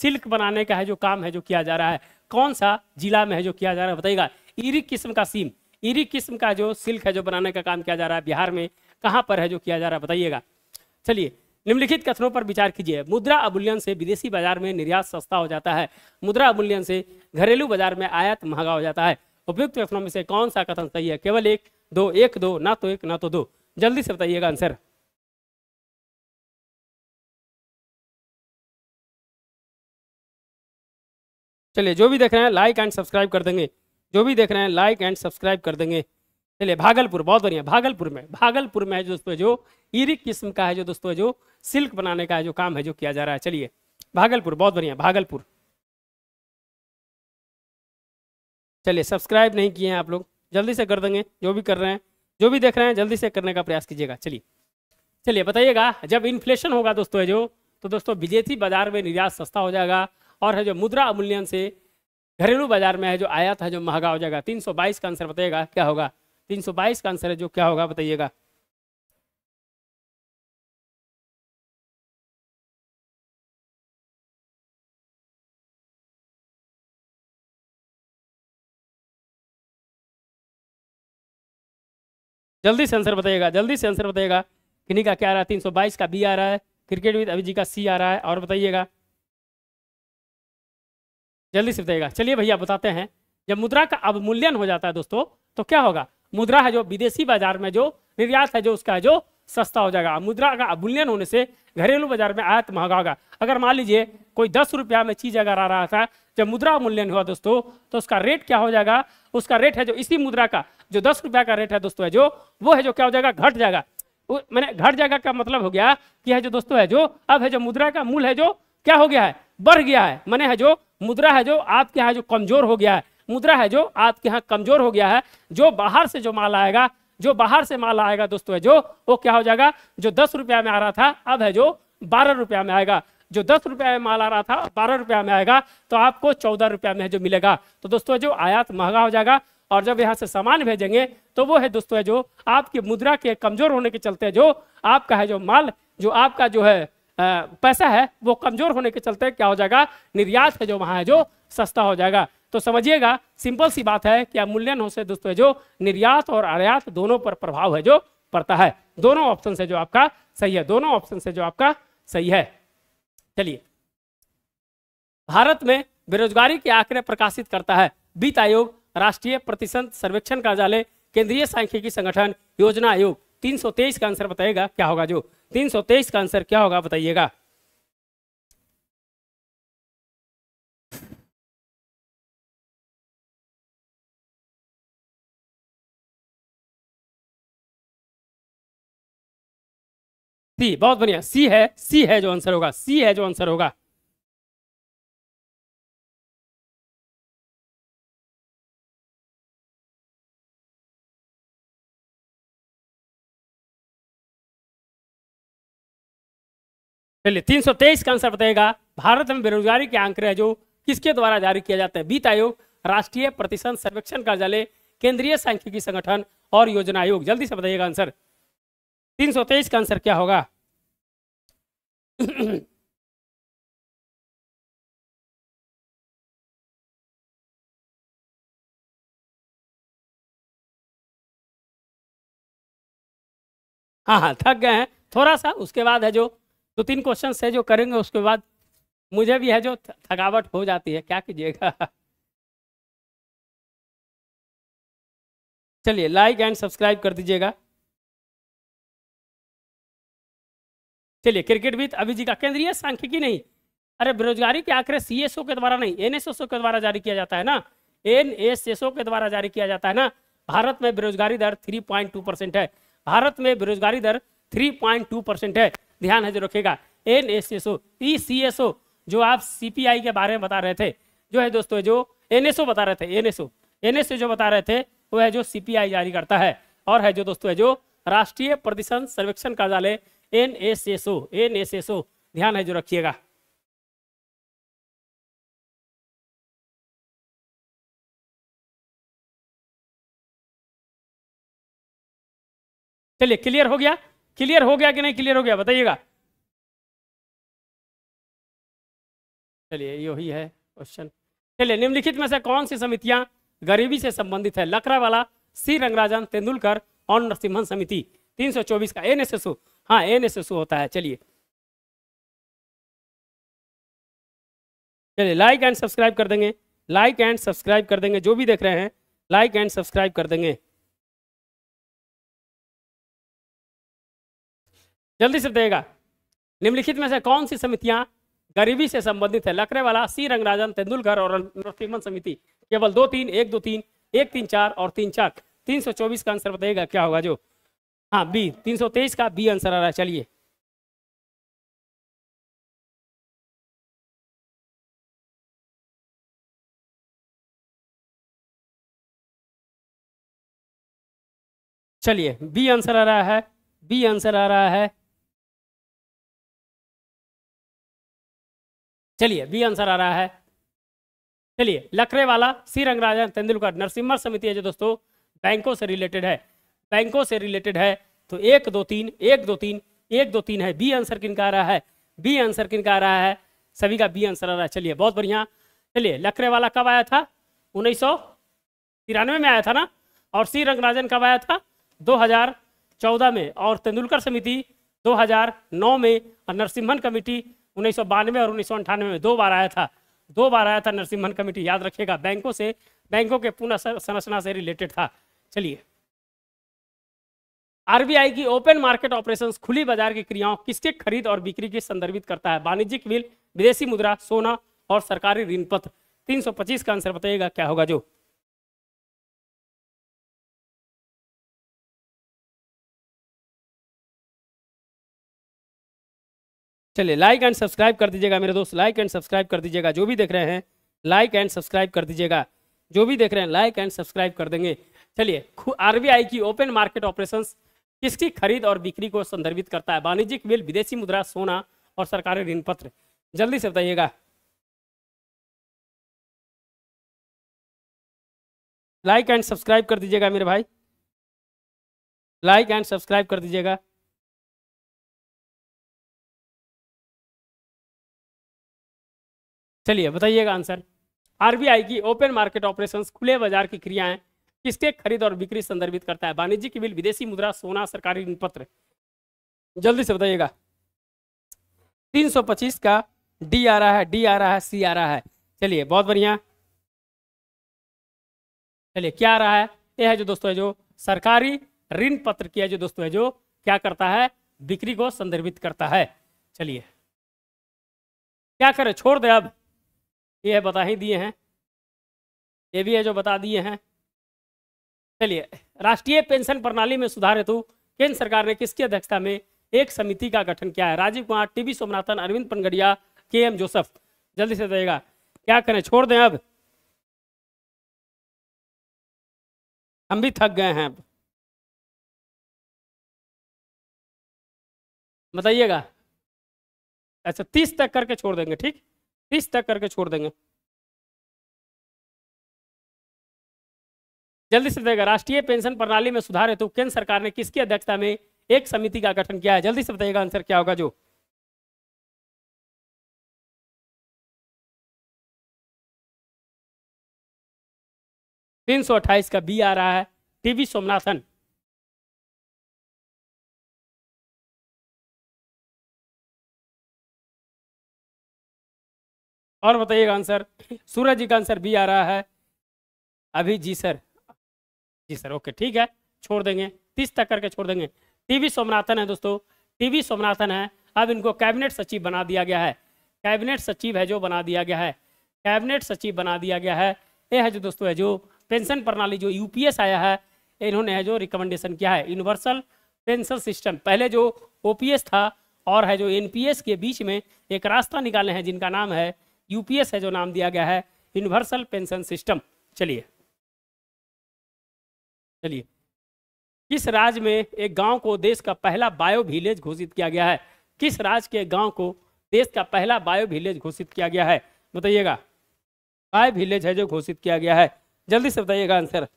सिल्क बनाने का है जो काम है जो किया जा रहा है कौन सा जिला में है जो किया जा रहा है बताइएगा इरी किस्म का सीम इरी किस्म का जो सिल्क है जो बनाने का काम किया जा रहा है बिहार में कहाँ पर है जो किया जा रहा है बताइएगा चलिए निम्नलिखित कथनों पर विचार कीजिए मुद्रा अमूल्यन से विदेशी बाजार में निर्यात सस्ता हो जाता है मुद्रा अमूल्यन से घरेलू बाजार में आयात महंगा हो जाता है उपयुक्त कथनों में से कौन सा कथन सही है केवल एक दो एक दो ना तो एक ना तो दो जल्दी से बताइएगा आंसर चलिए जो भी देख रहे हैं लाइक एंड सब्सक्राइब कर देंगे जो भी देख रहे हैं लाइक एंड सब्सक्राइब कर देंगे चलिए भागलपुर बहुत बढ़िया भागलपुर में भागलपुर में है दोस्तों जो ईरिक किस्म का है जो दोस्तों जो सिल्क बनाने का है जो काम है जो किया जा रहा है चलिए भागलपुर बहुत बढ़िया भागलपुर चलिए सब्सक्राइब नहीं किए हैं आप लोग जल्दी से कर देंगे जो भी कर रहे हैं जो भी देख रहे हैं जल्दी से करने का प्रयास कीजिएगा चलिए चलिए बताइएगा जब इन्फ्लेशन होगा दोस्तों जो तो दोस्तों विदेशी बाजार में निर्यात सस्ता हो जाएगा और है जो मुद्रा अमूल्यन से घरेलू बाजार में है जो आया था जो महंगा हो जाएगा 322 का आंसर बताइएगा क्या होगा 322 का आंसर है जो क्या होगा बताइएगा जल्दी से आंसर बताइएगा जल्दी से आंसर बताइएगा किन्हीं का क्या आ रहा है बाईस का बी आ रहा है क्रिकेट विद अभिजी का सी आ रहा है और बताइएगा जल्दी से बताइएगा चलिए भैया बताते हैं जब मुद्रा का अवमूल्यन हो जाता है दोस्तों तो क्या होगा मुद्रा है जो विदेशी बाजार में जो निर्यात है जो उसका है जो सस्ता हो जाएगा मुद्रा का अवमूल्यन होने से घरेलू बाजार में आयात महंगा होगा अगर मान लीजिए कोई दस रुपया में चीज अगर आ रहा था जब मुद्रा अवमूल्यन हुआ दोस्तों तो उसका रेट क्या हो जाएगा उसका रेट है जो इसी मुद्रा का जो दस रुपया का रेट है दोस्तों है जो वो है जो क्या हो जाएगा घट जाएगा मैंने घट जाएगा का मतलब हो गया कि है जो दोस्तों है जो अब है जो मुद्रा का मूल है जो क्या हो गया है बढ़ गया है मने है जो मुद्रा है जो आपके यहाँ जो कमजोर हो गया है मुद्रा है जो आपके यहाँ कमजोर हो गया है जो बाहर से जो माल आएगा जो बाहर से माल आएगा दोस्तों है जो वो क्या हो जाएगा जो दस रुपया में आ रहा था अब है जो बारह रुपया में आएगा जो दस रुपया में माल आ रहा था बारह रुपया में आएगा तो आपको चौदह रुपया में जो मिलेगा तो दोस्तों जो आयात महंगा हो जाएगा और जब यहाँ से सामान भेजेंगे तो वो है दोस्तों जो आपकी मुद्रा के कमजोर होने के चलते जो आपका है जो माल जो आपका जो है पैसा है वो कमजोर होने के चलते क्या हो जाएगा निर्यात है जो वहां है जो सस्ता हो जाएगा तो समझिएगा सिंपल सी बात है कि अमूल्यन से दोस्तों जो निर्यात और आयात दोनों पर प्रभाव है जो पड़ता है दोनों ऑप्शन से जो आपका सही है दोनों ऑप्शन से जो आपका सही है चलिए भारत में बेरोजगारी के आंकड़े प्रकाशित करता है वित्त आयोग राष्ट्रीय प्रतिशत सर्वेक्षण कार्यालय केंद्रीय सांख्यिकी संगठन योजना आयोग 323 का आंसर बताएगा क्या होगा जो तीन सौ तेईस का आंसर क्या होगा बताइएगा सी बहुत बढ़िया सी है सी है जो आंसर होगा सी है जो आंसर होगा चलिए तेईस का आंसर बताएगा भारत में बेरोजगारी के आंकड़े है जो किसके द्वारा जारी किया जाता है वित्त आयोग राष्ट्रीय प्रतिशत सर्वेक्षण कार्यालय केंद्रीय सांख्यिकी संगठन और योजना आयोग जल्दी से बताइएगा आंसर तीन सौ तेईस का आंसर क्या होगा हाँ हाँ थक गए हैं थोड़ा सा उसके बाद है जो तो तीन क्वेश्चन है जो करेंगे उसके बाद मुझे भी है जो थकावट हो जाती है क्या कीजिएगा चलिए लाइक एंड सब्सक्राइब कर दीजिएगा चलिए अभी जी का केंद्रीय सांख्यिकी नहीं अरे बेरोजगारी के आंकड़े सीएसओ के द्वारा नहीं एनएसएसओ के द्वारा जारी किया जाता है ना एनएसएसओ के द्वारा जारी किया जाता है ना भारत में बेरोजगारी दर 3.2 परसेंट है भारत में बेरोजगारी दर 3.2 परसेंट है ध्यान है जो रखेगा N S S O E C S O जो आप सीपीआई के बारे में बता रहे थे जो है दोस्तों जो एनएसओ बता रहे थे एनएसओ एनएसओ जो बता रहे थे वो है जो सीपीआई जारी करता है और है जो दोस्तों है जो राष्ट्रीय प्रदूषण सर्वेक्षण कार्यालय N S S O N S S O ध्यान है जो रखिएगा चलिए क्लियर हो गया क्लियर हो गया कि नहीं क्लियर हो गया बताइएगा चलिए यही है क्वेश्चन चलिए निम्नलिखित में से कौन सी समितियां गरीबी से संबंधित है लकड़ा वाला सी रंगराजन तेंदुलकर और नरसिम्हन समिति 324 का एन एस एस ओ हाँ एन एस एस ओ होता है चलिए चलिए लाइक एंड सब्सक्राइब कर देंगे लाइक एंड सब्सक्राइब कर देंगे जो भी देख रहे हैं लाइक एंड सब्सक्राइब कर देंगे जल्दी से देगा निम्नलिखित में से कौन सी समितियां गरीबी से संबंधित है लकड़े वाला सी रंगराजन तेंदुलकर और नरसिम्हन समिति केवल दो तीन एक दो तीन एक तीन चार और तीन चार तीन सौ चौबीस का आंसर बताइएगा क्या होगा जो हाँ बी तीन सौ तेईस का बी आंसर आ रहा है चलिए चलिए बी आंसर आ रहा है बी आंसर आ रहा है चलिए बी आंसर आ रहा है चलिए वाला सी रंगराजन तेंदुलकर नरसिम्हा समिति है जो दोस्तों बैंकों से रिलेटेड है बैंकों से रिलेटेड है तो एक दो तीन एक दो तीन एक दो तीन है बी आंसर किन का आ रहा है बी आंसर किन का आ रहा है सभी का बी आंसर आ रहा है चलिए बहुत बढ़िया चलिए वाला कब आया था उन्नीस तिरानवे में आया था ना और सी रंगराजन कब आया था 2014 में और तेंदुलकर समिति 2009 में और नरसिम्हन कमेटी उन्नीस और उन्नीस में दो बार आया था दो बार आया था नरसिम्हन कमेटी याद रखेगा बैंकों से बैंकों के पुनः संरचना से रिलेटेड था चलिए आरबीआई की ओपन मार्केट ऑपरेशंस खुली बाजार की क्रियाओं किसके खरीद और बिक्री के संदर्भित करता है वाणिज्यिक बिल विदेशी मुद्रा सोना और सरकारी ऋण पत्र तीन का आंसर बताइएगा क्या होगा जो चलिए लाइक एंड सब्सक्राइब कर दीजिएगा मेरे दोस्त लाइक एंड सब्सक्राइब कर दीजिएगा जो भी देख रहे हैं लाइक एंड सब्सक्राइब कर दीजिएगा जो भी देख रहे हैं लाइक एंड सब्सक्राइब कर देंगे चलिए आरबीआई की ओपन मार्केट ऑपरेशन किसकी खरीद और बिक्री को संदर्भित करता है वाणिज्यिक बिल विदेशी मुद्रा सोना और सरकारी ऋण पत्र जल्दी से बताइएगा लाइक एंड सब्सक्राइब कर दीजिएगा मेरे भाई लाइक एंड सब्सक्राइब कर दीजिएगा चलिए बताइएगा आंसर आरबीआई की ओपन मार्केट ऑपरेशंस खुले बाजार की क्रियाएं किसके खरीद और बिक्री संदर्भित करता है वाणिज्यिक बिल विदेशी मुद्रा सोना सरकारी ऋण पत्र जल्दी से बताइएगा 325 का डी आ रहा है डी आ रहा है सी आ रहा है चलिए बहुत बढ़िया चलिए क्या आ रहा है यह है जो दोस्तों है जो सरकारी ऋण पत्र की है जो दोस्तों है जो क्या करता है बिक्री को संदर्भित करता है चलिए क्या करे छोड़ दे अब ये है बता ही दिए हैं ये भी है जो बता दिए हैं चलिए राष्ट्रीय पेंशन प्रणाली में सुधार हेतु केंद्र सरकार ने किसकी अध्यक्षता में एक समिति का गठन किया है Rajiv Kumar T V Somanathan Arvind Panagariya K M Joseph जल्दी से देगा क्या करें छोड़ दें अब हम भी थक गए हैं अब बताइएगा अच्छा तीस तक करके छोड़ देंगे ठीक तीस तक करके छोड़ देंगे जल्दी से बताइएगा राष्ट्रीय पेंशन प्रणाली में सुधार हेतु केंद्र सरकार ने किसकी अध्यक्षता में एक समिति का गठन किया है जल्दी से बताइएगा आंसर क्या होगा जो तीन सौ अट्ठाईस का बी आ रहा है टीवी सोमनाथन और बताइएगा आंसर सूरज जी का आंसर भी आ रहा है अभी जी सर जी सर ओके ठीक है छोड़ देंगे तीस तक करके छोड़ देंगे टीवी सोमनाथन है दोस्तों टीवी सोमनाथन है अब इनको कैबिनेट सचिव बना दिया गया है कैबिनेट सचिव है जो बना दिया गया है कैबिनेट सचिव बना दिया गया है ये है जो दोस्तों है जो पेंशन प्रणाली जो यूपीएस आया है इन्होंने है जो रिकमेंडेशन किया है यूनिवर्सल पेंशन सिस्टम पहले जो ओपीएस था और है जो एनपीएस के बीच में एक रास्ता निकाले हैं जिनका नाम है यूपीएस है जो नाम दिया गया है यूनिवर्सल पेंशन सिस्टम चलिए चलिए किस राज्य में एक गांव को देश का पहला बायो विलेज घोषित किया गया है किस राज्य के गांव को देश का पहला बायो विलेज घोषित किया गया है बताइएगा बायो विलेज है जो घोषित किया गया है जल्दी से बताइएगा आंसर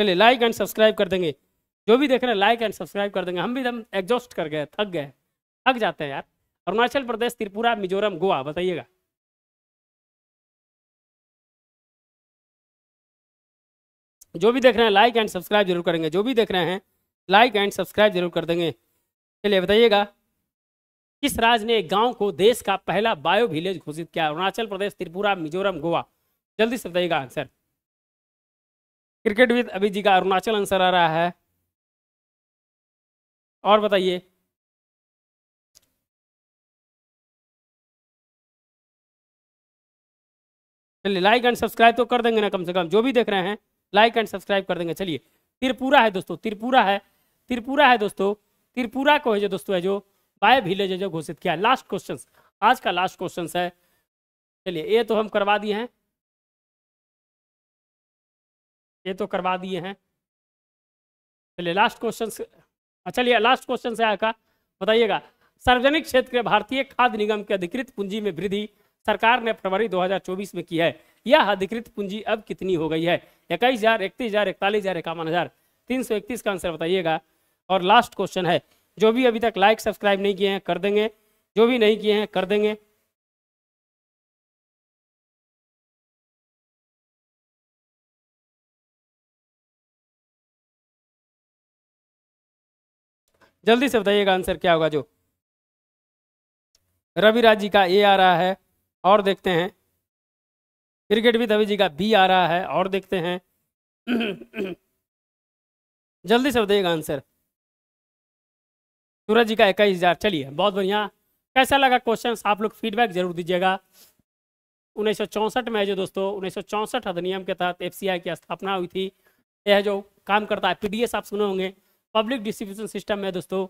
चलिए लाइक एंड सब्सक्राइब कर देंगे जो भी देख रहे हैं लाइक एंड सब्सक्राइब कर देंगे हम भी एकदम एग्जॉस्ट कर गए थक गए थक जाते हैं यार अरुणाचल प्रदेश त्रिपुरा मिजोरम गोवा बताइएगा जो भी देख रहे हैं लाइक एंड सब्सक्राइब जरूर करेंगे जो भी देख रहे हैं लाइक एंड सब्सक्राइब जरूर कर देंगे चलिए बताइएगा किस राज्य ने गांव को देश का पहला बायो विलेज घोषित किया अरुणाचल प्रदेश त्रिपुरा मिजोरम गोवा जल्दी से बताइएगा आंसर क्रिकेट विद अभी जी का अरुणाचल आंसर आ रहा है और बताइए चलिए लाइक एंड सब्सक्राइब तो कर देंगे ना कम से कम जो भी देख रहे हैं लाइक एंड सब्सक्राइब कर देंगे चलिए त्रिपुरा है दोस्तों त्रिपुरा है त्रिपुरा है दोस्तों त्रिपुरा को है जो दोस्तों है जो बाय विलेज है जो घोषित किया लास्ट क्वेश्चन आज का लास्ट क्वेश्चन है चलिए ये तो हम करवा दिए हैं ये तो करवा दिए हैं चलिए लास्ट क्वेश्चन हाँ, चलिए लास्ट क्वेश्चन से आका बताइएगा सार्वजनिक क्षेत्र के भारतीय खाद्य निगम के अधिकृत पूंजी में वृद्धि सरकार ने फरवरी 2024 में की है यह अधिकृत पूंजी अब कितनी हो गई है इक्कीस हजार इकतीस हजार इकतालीस हजार इक्यावन हजार तीन सौ इकतीस का आंसर बताइएगा और लास्ट क्वेश्चन है जो भी अभी तक लाइक सब्सक्राइब नहीं किए हैं कर देंगे जो भी नहीं किए हैं कर देंगे जल्दी से बताइएगा आंसर क्या होगा जो रविराज जी का ए आ रहा है और देखते हैं क्रिकेट भी दवी जी का बी आ रहा है और देखते हैं जल्दी से बताइएगा आंसर सूरज जी का इक्कीस हज़ार चलिए बहुत बढ़िया कैसा लगा क्वेश्चन आप लोग फीडबैक जरूर दीजिएगा उन्नीस में जो दोस्तों उन्नीस अधिनियम के तहत एफ की स्थापना हुई थी यह जो काम करता है पी आप सुने होंगे पब्लिक डिस्ट्रीब्यूशन सिस्टम में दोस्तों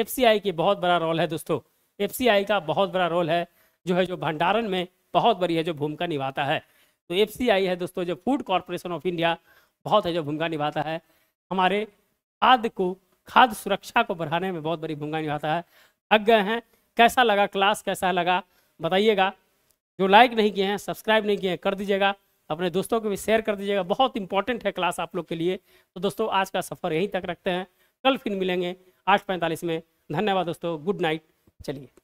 एफ के बहुत बड़ा रोल है दोस्तों एफ का बहुत बड़ा रोल है जो है जो भंडारण में बहुत बड़ी है जो भूमिका निभाता है तो एफ है दोस्तों जो फूड कॉरपोरेशन ऑफ इंडिया बहुत है जो भूमिका निभाता है हमारे खाद्य को खाद्य सुरक्षा को बढ़ाने में बहुत बड़ी भूमिका निभाता है अग गए हैं कैसा लगा क्लास कैसा लगा बताइएगा जो लाइक नहीं किए हैं सब्सक्राइब नहीं किए हैं कर दीजिएगा अपने दोस्तों को भी शेयर कर दीजिएगा बहुत इंपॉर्टेंट है क्लास आप लोग के लिए तो दोस्तों आज का सफ़र यहीं तक रखते हैं कल फिर मिलेंगे आठ पैंतालीस में धन्यवाद दोस्तों गुड नाइट चलिए